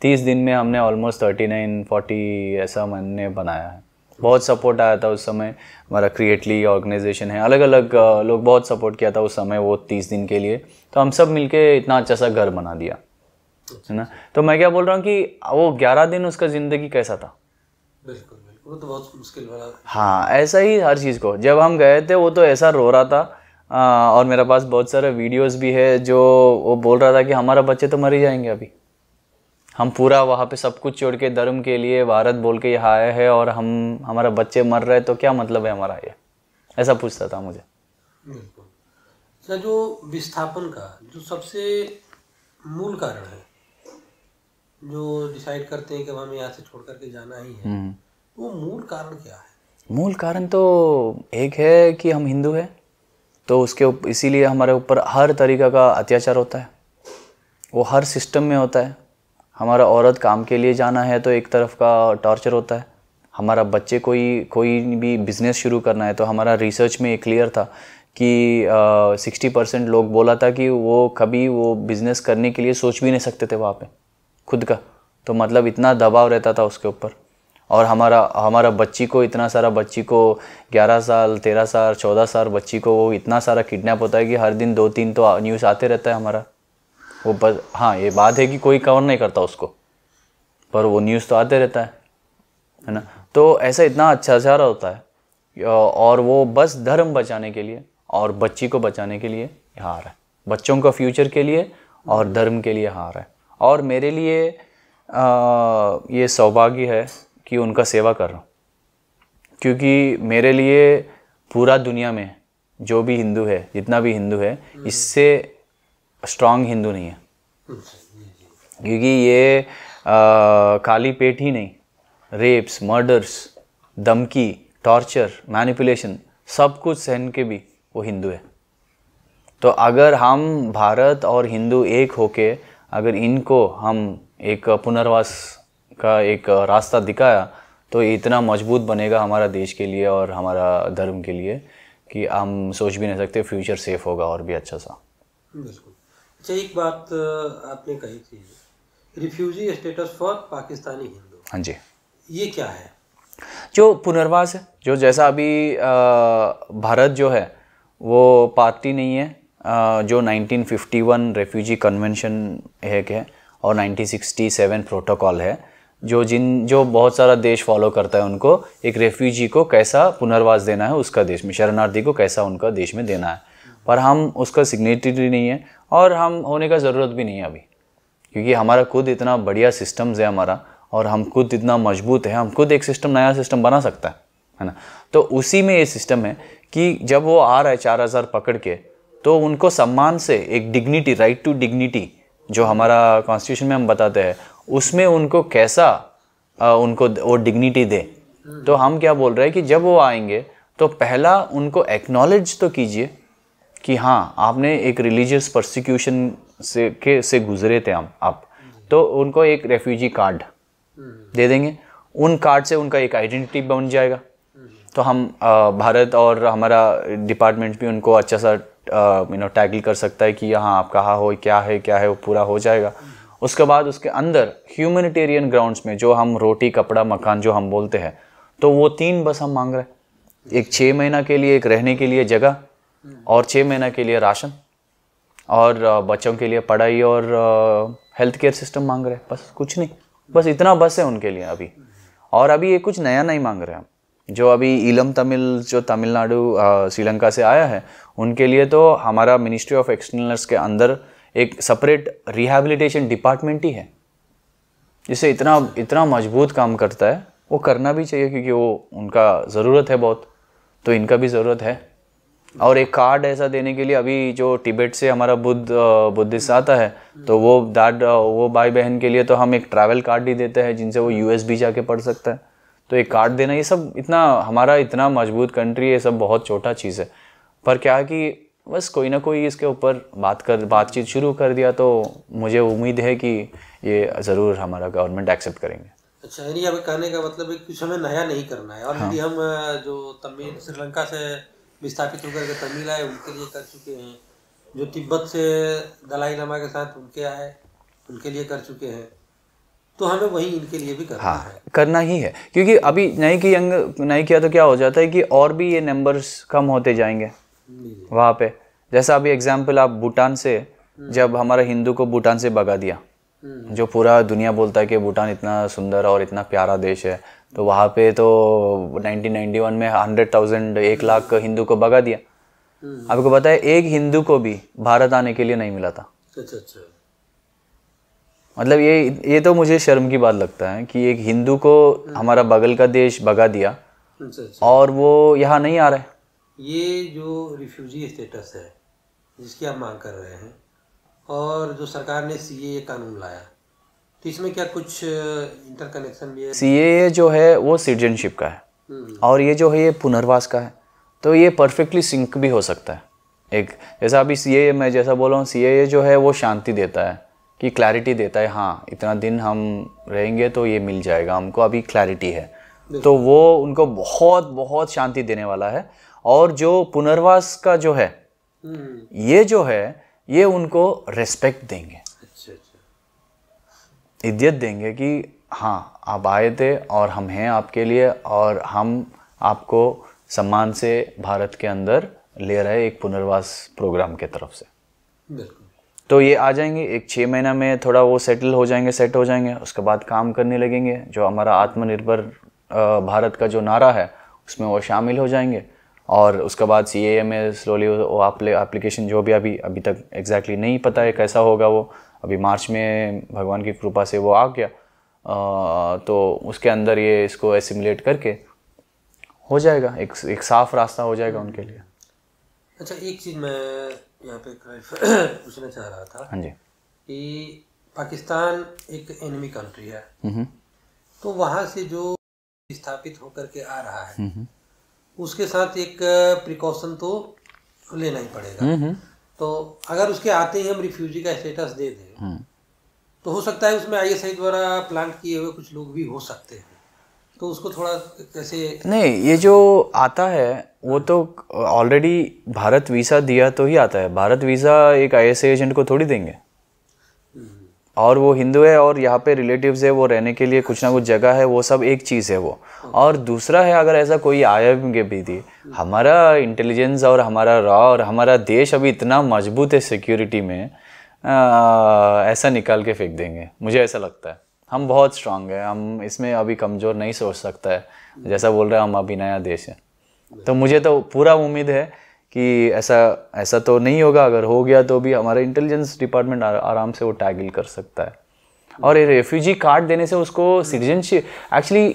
तीस दिन में हमने ऑलमोस्ट थर्टी नाइन फोर्टी ऐसा मैंने बनाया है बहुत सपोर्ट आया था उस समय हमारा क्रिएटली ऑर्गेनाइजेशन है अलग अलग लोग बहुत सपोर्ट किया था उस समय वो तीस दिन के लिए तो हम सब मिलके इतना अच्छा सा घर बना दिया है ना तो मैं क्या बोल रहा हूँ कि वो ग्यारह दिन उसका ज़िंदगी कैसा था बिल्कुल बिल्कुल तो बहुत मुश्किल वाला हाँ ऐसा ही हर चीज़ को जब हम गए थे वो तो ऐसा रो रहा था और मेरे पास बहुत सारे वीडियोस भी है जो वो बोल रहा था कि हमारा बच्चे तो मर ही जाएंगे अभी हम पूरा वहाँ पे सब कुछ छोड़ के धर्म के लिए भारत बोल के यहाँ आए हैं और हम हमारा बच्चे मर रहे तो क्या मतलब है हमारा ये ऐसा पूछता था मुझे सर अच्छा, जो विस्थापन का जो सबसे मूल कारण है जो डिसाइड करते हैं कि हमें यहाँ से छोड़ करके जाना ही है हम्म। वो मूल कारण क्या है मूल कारण तो एक है कि हम हिंदू हैं तो उसके इसीलिए हमारे ऊपर हर तरीका का अत्याचार होता है वो हर सिस्टम में होता है हमारा औरत काम के लिए जाना है तो एक तरफ का टॉर्चर होता है हमारा बच्चे कोई कोई भी बिज़नेस शुरू करना है तो हमारा रिसर्च में क्लियर था कि सिक्सटी परसेंट लोग बोला था कि वो कभी वो बिज़नेस करने के लिए सोच भी नहीं सकते थे वहाँ पे खुद का तो मतलब इतना दबाव रहता था उसके ऊपर और हमारा हमारा बच्ची को इतना सारा बच्ची को 11 साल 13 साल 14 साल बच्ची को वो इतना सारा किडनैप होता है कि हर दिन दो तीन तो न्यूज़ आते रहता है हमारा वो बस हाँ ये बात है कि कोई कवर नहीं करता उसको पर वो न्यूज़ तो आते रहता है है ना तो ऐसा इतना अच्छा सा होता है और वो बस धर्म बचाने के लिए और बच्ची को बचाने के लिए यहाँ रहा है बच्चों का फ्यूचर के लिए और धर्म के लिए हार है और मेरे लिए आ, ये सौभाग्य है कि उनका सेवा कर रहा हूँ क्योंकि मेरे लिए पूरा दुनिया में जो भी हिंदू है जितना भी हिंदू है हम्म। इससे स्ट्रांग हिंदू नहीं है क्योंकि ये आ, काली पेट ही नहीं रेप्स मर्डर्स धमकी टॉर्चर मैनिपुलेशन सब कुछ सहन के भी वो हिंदू है तो अगर हम भारत और हिंदू एक होके अगर इनको हम एक पुनर्वास का एक रास्ता दिखाया तो इतना मजबूत बनेगा हमारा देश के लिए और हमारा धर्म के लिए कि हम सोच भी नहीं सकते फ्यूचर सेफ होगा और भी अच्छा सा अच्छा एक बात आपने कही थी refugee status for Pakistani Hindu हाँ जी ये क्या है जो पुनर्वास है जो जैसा अभी भारत जो है वो पार्टी नहीं है जो 1951 रेफ्यूजी कन्वेंशन है के और 1967 प्रोटोकॉल है जो जिन जो बहुत सारा देश फॉलो करता है उनको एक रेफ्यूजी को कैसा पुनर्वास देना है उसका देश में शरणार्थी को कैसा उनका देश में देना है पर हम उसका सिग्नेटरी नहीं है और हम होने का ज़रूरत भी नहीं है अभी क्योंकि हमारा खुद इतना बढ़िया सिस्टम्स है हमारा और हम खुद इतना मजबूत है हम खुद एक सिस्टम नया सिस्टम बना सकता है है ना तो उसी में ये सिस्टम है कि जब वो आ रहा है चार हज़ार पकड़ के तो उनको सम्मान से एक डिग्निटी राइट टू डिग्निटी जो हमारा कॉन्स्टिट्यूशन में हम बताते हैं उसमें उनको कैसा आ, उनको वो डिग्निटी दे तो हम क्या बोल रहे हैं कि जब वो आएंगे तो पहला उनको एक्नॉलेज तो कीजिए कि हाँ आपने एक रिलीजियस प्रोसिक्यूशन से के से गुजरे थे हम आप तो उनको एक रेफ्यूजी कार्ड दे देंगे उन कार्ड से उनका एक आइडेंटिटी बन जाएगा तो हम भारत और हमारा डिपार्टमेंट भी उनको अच्छा सा यू नो टैकल कर सकता है कि यहाँ आप कहाँ हो क्या है क्या है वो पूरा हो जाएगा उसके बाद उसके अंदर ह्यूमनिटेरियन ग्राउंड्स में जो हम रोटी कपड़ा मकान जो हम बोलते हैं तो वो तीन बस हम मांग रहे हैं एक छः महीना के लिए एक रहने के लिए जगह और छः महीना के लिए राशन और बच्चों के लिए पढ़ाई और हेल्थ केयर सिस्टम मांग रहे हैं बस कुछ नहीं बस इतना बस है उनके लिए अभी और अभी ये कुछ नया नहीं मांग रहे हम जो अभी इलम तमिल जो तमिलनाडु श्रीलंका से आया है उनके लिए तो हमारा मिनिस्ट्री ऑफ एक्सटर्नल्स के अंदर एक सेपरेट रिहैबिलिटेशन डिपार्टमेंट ही है जिसे इतना इतना मजबूत काम करता है वो करना भी चाहिए क्योंकि वो उनका ज़रूरत है बहुत तो इनका भी ज़रूरत है और एक कार्ड ऐसा देने के लिए अभी जो टिबेट से हमारा बुद्ध बुद्धिस्ट आता है तो वो दाद वो भाई बहन के लिए तो हम एक ट्रैवल कार्ड ही देते हैं जिनसे वो यू एस भी जाके पढ़ सकता है तो एक कार्ड देना ये सब इतना हमारा इतना मजबूत कंट्री है सब बहुत छोटा चीज़ है पर क्या है कि बस कोई ना कोई इसके ऊपर बात कर बातचीत शुरू कर दिया तो मुझे उम्मीद है कि ये ज़रूर हमारा गवर्नमेंट एक्सेप्ट करेंगे अच्छा यानी हमें कहने का मतलब है कुछ हमें नया नहीं करना है और हाँ। यदि हाँ। हम जो तमिल श्रीलंका से विस्थापित होकर के तमिल आए उनके लिए कर चुके हैं जो तिब्बत से दलाई लामा के साथ उनके आए उनके लिए कर चुके हैं तो हमें वही इनके लिए भी करना हाँ, है करना ही है क्योंकि अभी नहीं कि यंग नहीं किया तो क्या हो जाता है कि और भी ये नंबर्स कम होते जाएंगे वहाँ पे जैसा अभी एग्जाम्पल आप भूटान से हम्म। जब हमारा हिंदू को भूटान से भगा दिया हम्म। जो पूरा दुनिया बोलता है कि भूटान इतना सुंदर और इतना प्यारा देश है तो वहाँ पे तो 1991 में हंड्रेड थाउजेंड एक हम्म। लाख हिंदू को भगा दिया आपको पता है एक हिंदू को भी भारत आने के लिए नहीं मिला था अच्छा, अच्छा। मतलब ये ये तो मुझे शर्म की बात लगता है कि एक हिंदू को हमारा बगल का देश भगा दिया अच्छा, और वो यहाँ नहीं आ रहा है ये जो रिफ्यूजी स्टेटस है जिसकी आप मांग कर रहे हैं और जो सरकार ने सी ए कानून लाया तो इसमें क्या कुछ इंटर कनेक्शन भी है सी ए जो है वो सिटीजनशिप का है हम्म। और ये जो है ये पुनर्वास का है तो ये परफेक्टली सिंक भी हो सकता है एक जैसा अभी सी ए मैं जैसा बोल रहा हूँ सी ए जो है वो शांति देता है कि क्लैरिटी देता है हाँ इतना दिन हम रहेंगे तो ये मिल जाएगा हमको अभी क्लैरिटी है तो वो उनको बहुत बहुत शांति देने वाला है और जो पुनर्वास का जो है हम्म। ये जो है ये उनको रेस्पेक्ट देंगे अच्छा, अच्छा। इज्जत देंगे कि हाँ आप आए थे और हम हैं आपके लिए और हम आपको सम्मान से भारत के अंदर ले रहे एक पुनर्वास प्रोग्राम के तरफ से तो ये आ जाएंगे एक छः महीना में थोड़ा वो सेटल हो जाएंगे सेट हो जाएंगे उसके बाद काम करने लगेंगे जो हमारा आत्मनिर्भर भारत का जो नारा है उसमें वो शामिल हो जाएंगे और उसके बाद सी ए में स्लोली वो एप्लीकेशन जो भी अभी अभी तक एग्जैक्टली exactly नहीं पता है कैसा होगा वो अभी मार्च में भगवान की कृपा से वो आ गया आ, तो उसके अंदर ये इसको एसिमुलेट करके हो जाएगा एक एक साफ रास्ता हो जाएगा उनके लिए अच्छा एक चीज़ मैं यहाँ पे [COUGHS] पूछना चाह रहा था हाँ जी कि पाकिस्तान एक एनिमी कंट्री है तो वहाँ से जो स्थापित होकर के आ रहा है उसके साथ एक प्रिकॉशन तो लेना ही पड़ेगा हम्म, हम्म। तो अगर उसके आते ही हम रिफ्यूजी का स्टेटस दे दें हम्म। तो हो सकता है उसमें आई एस आई द्वारा प्लांट किए हुए कुछ लोग भी हो सकते हैं तो उसको थोड़ा कैसे नहीं ये जो आता है वो तो ऑलरेडी भारत वीज़ा दिया तो ही आता है भारत वीज़ा एक आई एस आई एजेंट को थोड़ी देंगे और वो हिंदू है और यहाँ पे रिलेटिव्स है वो रहने के लिए कुछ ना कुछ जगह है वो सब एक चीज़ है वो और दूसरा है अगर ऐसा कोई आया भी थी हमारा इंटेलिजेंस और हमारा रॉ और हमारा देश अभी इतना मजबूत है सिक्योरिटी में आ, ऐसा निकाल के फेंक देंगे मुझे ऐसा लगता है हम बहुत स्ट्रांग है हम इसमें अभी कमज़ोर नहीं सोच सकता है जैसा बोल रहे हैं हम अभी नया देश है तो मुझे तो पूरा उम्मीद है कि ऐसा ऐसा तो नहीं होगा अगर हो गया तो भी हमारा इंटेलिजेंस डिपार्टमेंट आराम से वो टैगल कर सकता है और ये रेफ्यूजी कार्ड देने से उसको सिटीजनशिप एक्चुअली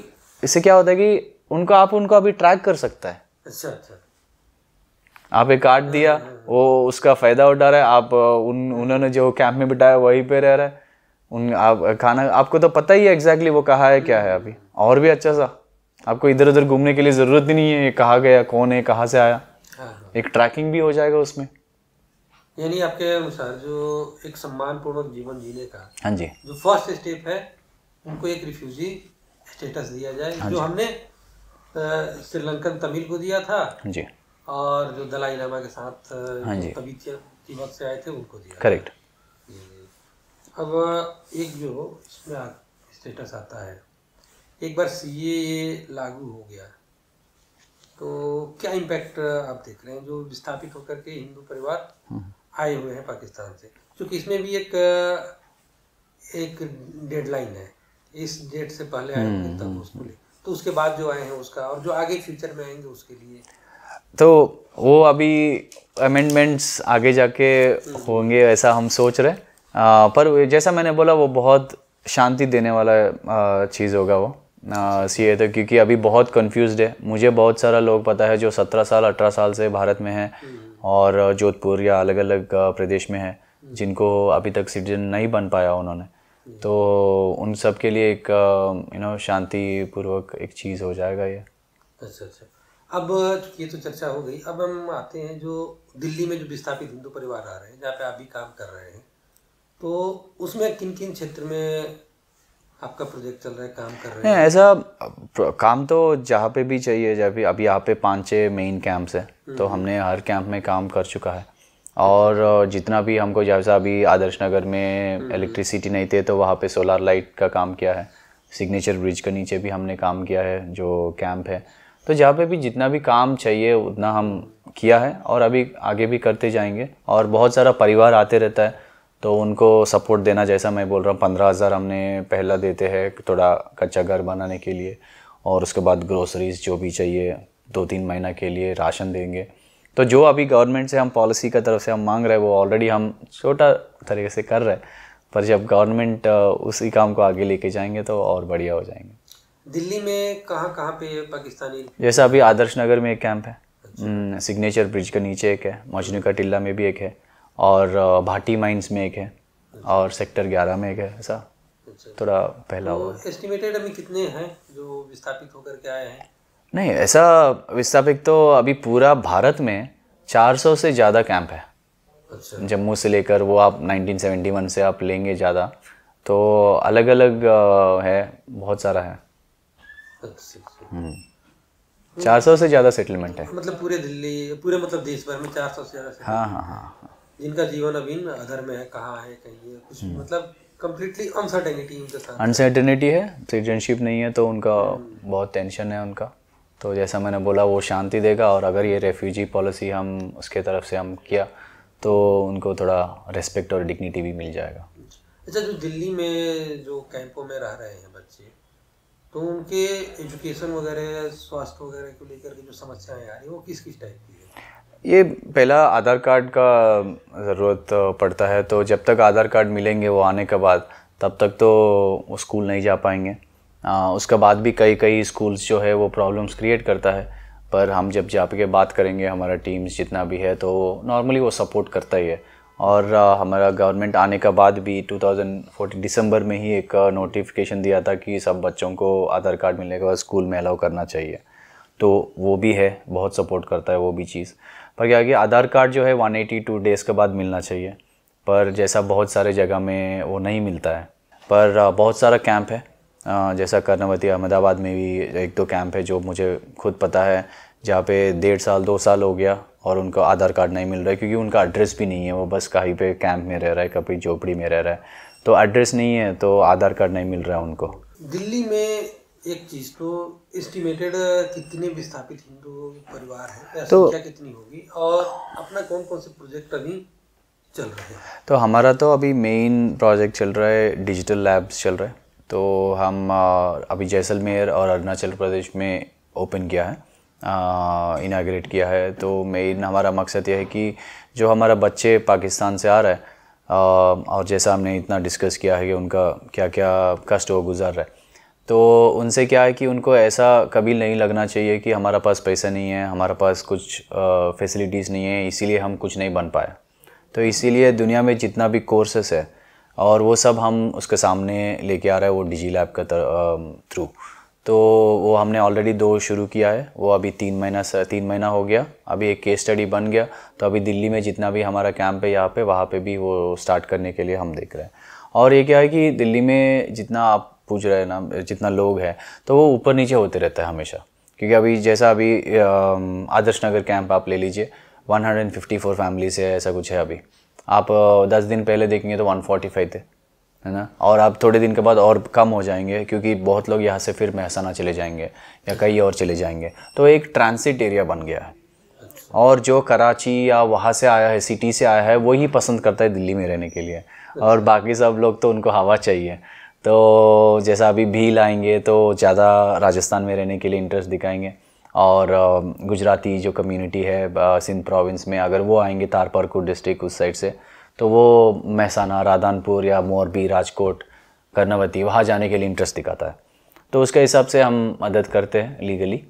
इससे क्या होता है कि उनको आप उनको अभी ट्रैक कर सकता है अच्छा अच्छा आप एक कार्ड दिया हाँ, हाँ, हाँ। वो उसका फ़ायदा उठा रहा है आप उन उन्होंने जो कैंप में बिठाया वहीं पे रह रहा है उन आप खाना आपको तो पता ही है एग्जैक्टली वो कहाँ है क्या है अभी और भी अच्छा सा आपको इधर उधर घूमने के लिए ज़रूरत ही नहीं है कहाँ गया कौन है कहाँ से आया हाँ। एक ट्रैकिंग भी हो जाएगा उसमें यानी आपके अनुसार जो एक सम्मानपूर्वक जीवन जीने का हाँ जी जो फर्स्ट स्टेप है उनको एक रिफ्यूजी स्टेटस दिया जाए हाँ जो हमने श्रीलंकन तमिल को दिया था हाँ जी और जो दलाई लामा के साथ हाँ जी तिब्बत से आए थे उनको दिया करेक्ट अब एक जो इसमें स्टेटस आता है एक बार सी ए लागू हो गया तो क्या इम्पैक्ट uh, आप देख रहे हैं जो विस्थापित होकर के हिंदू परिवार हम्म। आए हुए हैं पाकिस्तान से क्योंकि इसमें भी एक uh, एक डेडलाइन है इस डेट से पहले आए तब हम्म, हम्म, उसको ले तो उसके बाद जो आए हैं उसका और जो आगे फ्यूचर में आएंगे उसके लिए तो वो अभी अमेंडमेंट्स आगे जाके होंगे ऐसा हम सोच रहे हैं पर जैसा मैंने बोला वो बहुत शांति देने वाला चीज़ होगा वो सी तक तो क्योंकि अभी बहुत कन्फ्यूज़ है मुझे बहुत सारा लोग पता है जो सत्रह साल अठारह साल से भारत में है हम्म। और जोधपुर या अलग अलग प्रदेश में है हम्म। जिनको अभी तक सिटीजन नहीं बन पाया उन्होंने हम्म। तो उन सब के लिए एक यू नो शांतिपूर्वक एक चीज़ हो जाएगा ये अच्छा अच्छा अब ये तो चर्चा हो गई अब हम आते हैं जो दिल्ली में जो विस्थापित हिंदू परिवार आ रहे हैं जहाँ पे आप भी काम कर रहे हैं तो उसमें किन किन क्षेत्र में आपका प्रोजेक्ट चल रहा है काम कर रहे हैं ऐसा काम तो जहाँ पे भी चाहिए जहाँ भी अभी यहाँ पे पाँच छः मेन कैंप्स हैं हम्म। तो हमने हर कैंप में काम कर चुका है और जितना भी हमको जैसा अभी आदर्श नगर में इलेक्ट्रिसिटी हम्म। नहीं थे तो वहाँ पे सोलार लाइट का काम किया है सिग्नेचर ब्रिज के नीचे भी हमने काम किया है जो कैंप है तो जहाँ पे भी जितना भी काम चाहिए उतना हम किया है और अभी आगे भी करते जाएंगे और बहुत सारा परिवार आते रहता है तो उनको सपोर्ट देना जैसा मैं बोल रहा हूँ पंद्रह हज़ार हमने पहला देते हैं थोड़ा कच्चा घर बनाने के लिए और उसके बाद ग्रोसरीज़ जो भी चाहिए दो तीन महीना के लिए राशन देंगे तो जो अभी गवर्नमेंट से हम पॉलिसी का तरफ से हम मांग रहे हैं वो ऑलरेडी हम छोटा तरीके से कर रहे हैं पर जब गवर्नमेंट उसी काम को आगे लेके जाएंगे तो और बढ़िया हो जाएंगे दिल्ली में कहाँ कहाँ पे पाकिस्तानी जैसा अभी आदर्श नगर में एक कैंप है सिग्नेचर हम्म, ब्रिज के नीचे एक है मजनू का टिल्ला में भी एक है और भाटी माइंस में एक है और सेक्टर ग्यारह में एक है ऐसा अच्छा। थोड़ा पहला तो हुआ तो एस्टिमेटेड अभी कितने हैं जो विस्थापित होकर के आए हैं नहीं ऐसा विस्थापित तो अभी पूरा भारत में 400 से ज़्यादा कैंप है अच्छा। जम्मू से लेकर वो आप 1971 से आप लेंगे ज़्यादा तो अलग अलग है बहुत सारा है अच्छा, हम्म। चार सौ से ज़्यादा सेटलमेंट है मतलब पूरे दिल्ली पूरे मतलब देश भर में चार सौ से ज़्यादा हाँ हाँ हाँ जिनका जीवन अभी अधर में है कहाँ है कहीं है कुछ हम्म। मतलब कम्प्लीटली अनसर्टेनिटी उनके साथ अनसर्टेनिटी है सिटीजनशिप नहीं है तो उनका हम्म। बहुत टेंशन है उनका तो जैसा मैंने बोला वो शांति देगा और अगर ये रेफ्यूजी पॉलिसी हम उसके तरफ से हम किया तो उनको थोड़ा रेस्पेक्ट और डिग्निटी भी मिल जाएगा अच्छा जो दिल्ली में जो कैंपों में रह रहे हैं बच्चे तो उनके एजुकेशन वगैरह स्वास्थ्य वगैरह को लेकर के जो समस्याएं आ रही है वो किस किस टाइप की ये पहला आधार कार्ड का ज़रूरत पड़ता है तो जब तक आधार कार्ड मिलेंगे वो आने के बाद तब तक तो वो स्कूल नहीं जा पाएंगे आ, उसके बाद भी कई कई स्कूल्स जो है वो प्रॉब्लम्स क्रिएट करता है पर हम जब जा के बात करेंगे हमारा टीम्स जितना भी है तो नॉर्मली वो सपोर्ट करता ही है और आ, हमारा गवर्नमेंट आने के बाद भी 2014 दिसंबर में ही एक नोटिफिकेशन दिया था कि सब बच्चों को आधार कार्ड मिलने के बाद स्कूल में अलाउ करना चाहिए तो वो भी है बहुत सपोर्ट करता है वो भी चीज़ पर क्या कि आधार कार्ड जो है टू डेज़ के बाद मिलना चाहिए पर जैसा बहुत सारे जगह में वो नहीं मिलता है पर बहुत सारा कैंप है जैसा कर्णवती अहमदाबाद में भी एक दो कैंप है जो मुझे खुद पता है जहाँ पे डेढ़ साल दो साल हो गया और उनको आधार कार्ड नहीं मिल रहा है क्योंकि उनका एड्रेस भी नहीं है वो बस कहीं पे कैंप में रह रहा है कभी झोपड़ी में रह रहा है तो एड्रेस नहीं है तो आधार कार्ड नहीं मिल रहा है उनको दिल्ली में एक चीज तो एस्टिमेटेड कितने विस्थापित हिंदू परिवार है तो संख्या कितनी होगी और अपना कौन कौन से प्रोजेक्ट अभी चल रहे हैं तो हमारा तो अभी मेन प्रोजेक्ट चल रहा है डिजिटल लैब्स चल रहे हैं तो हम अभी जैसलमेर और अरुणाचल प्रदेश में ओपन किया है इनाग्रेट किया है तो मेन हमारा मकसद यह है कि जो हमारा बच्चे पाकिस्तान से आ रहा है और जैसा हमने इतना डिस्कस किया है कि उनका क्या क्या कष्ट वो गुजार रहा है तो उनसे क्या है कि उनको ऐसा कभी नहीं लगना चाहिए कि हमारा पास पैसा नहीं है हमारा पास कुछ फैसिलिटीज़ नहीं है इसीलिए हम कुछ नहीं बन पाए तो इसीलिए दुनिया में जितना भी कोर्सेस है और वो सब हम उसके सामने लेके आ रहे हैं वो डिजी लैब का थ्रू तो वो हमने ऑलरेडी दो शुरू किया है वो अभी तीन महीना से तीन महीना हो गया अभी एक केस स्टडी बन गया तो अभी दिल्ली में जितना भी हमारा कैंप है यहाँ पे वहाँ पे भी वो स्टार्ट करने के लिए हम देख रहे हैं और ये क्या है कि दिल्ली में जितना आप पूछ रहे ना जितना लोग हैं तो वो ऊपर नीचे होते रहता है हमेशा क्योंकि अभी जैसा अभी आदर्श नगर कैंप आप ले लीजिए 154 फैमिली से ऐसा कुछ है अभी आप दस दिन पहले देखेंगे तो 145 थे है ना और आप थोड़े दिन के बाद और कम हो जाएंगे क्योंकि बहुत लोग यहाँ से फिर महसाना चले जाएंगे या कहीं और चले जाएंगे तो एक ट्रांसिट एरिया बन गया है और जो कराची या वहाँ से आया है सिटी से आया है वही पसंद करता है दिल्ली में रहने के लिए और बाकी सब लोग तो उनको हवा चाहिए तो जैसा अभी भील आएंगे तो ज़्यादा राजस्थान में रहने के लिए इंटरेस्ट दिखाएंगे और गुजराती जो कम्युनिटी है सिंध प्रोविंस में अगर वो आएंगे तारपारकुर डिस्ट्रिक्ट उस साइड से तो वो महसाना राधानपुर या मोरबी राजकोट कर्नावती वहाँ जाने के लिए इंटरेस्ट दिखाता है तो उसके हिसाब से हम मदद करते हैं लीगली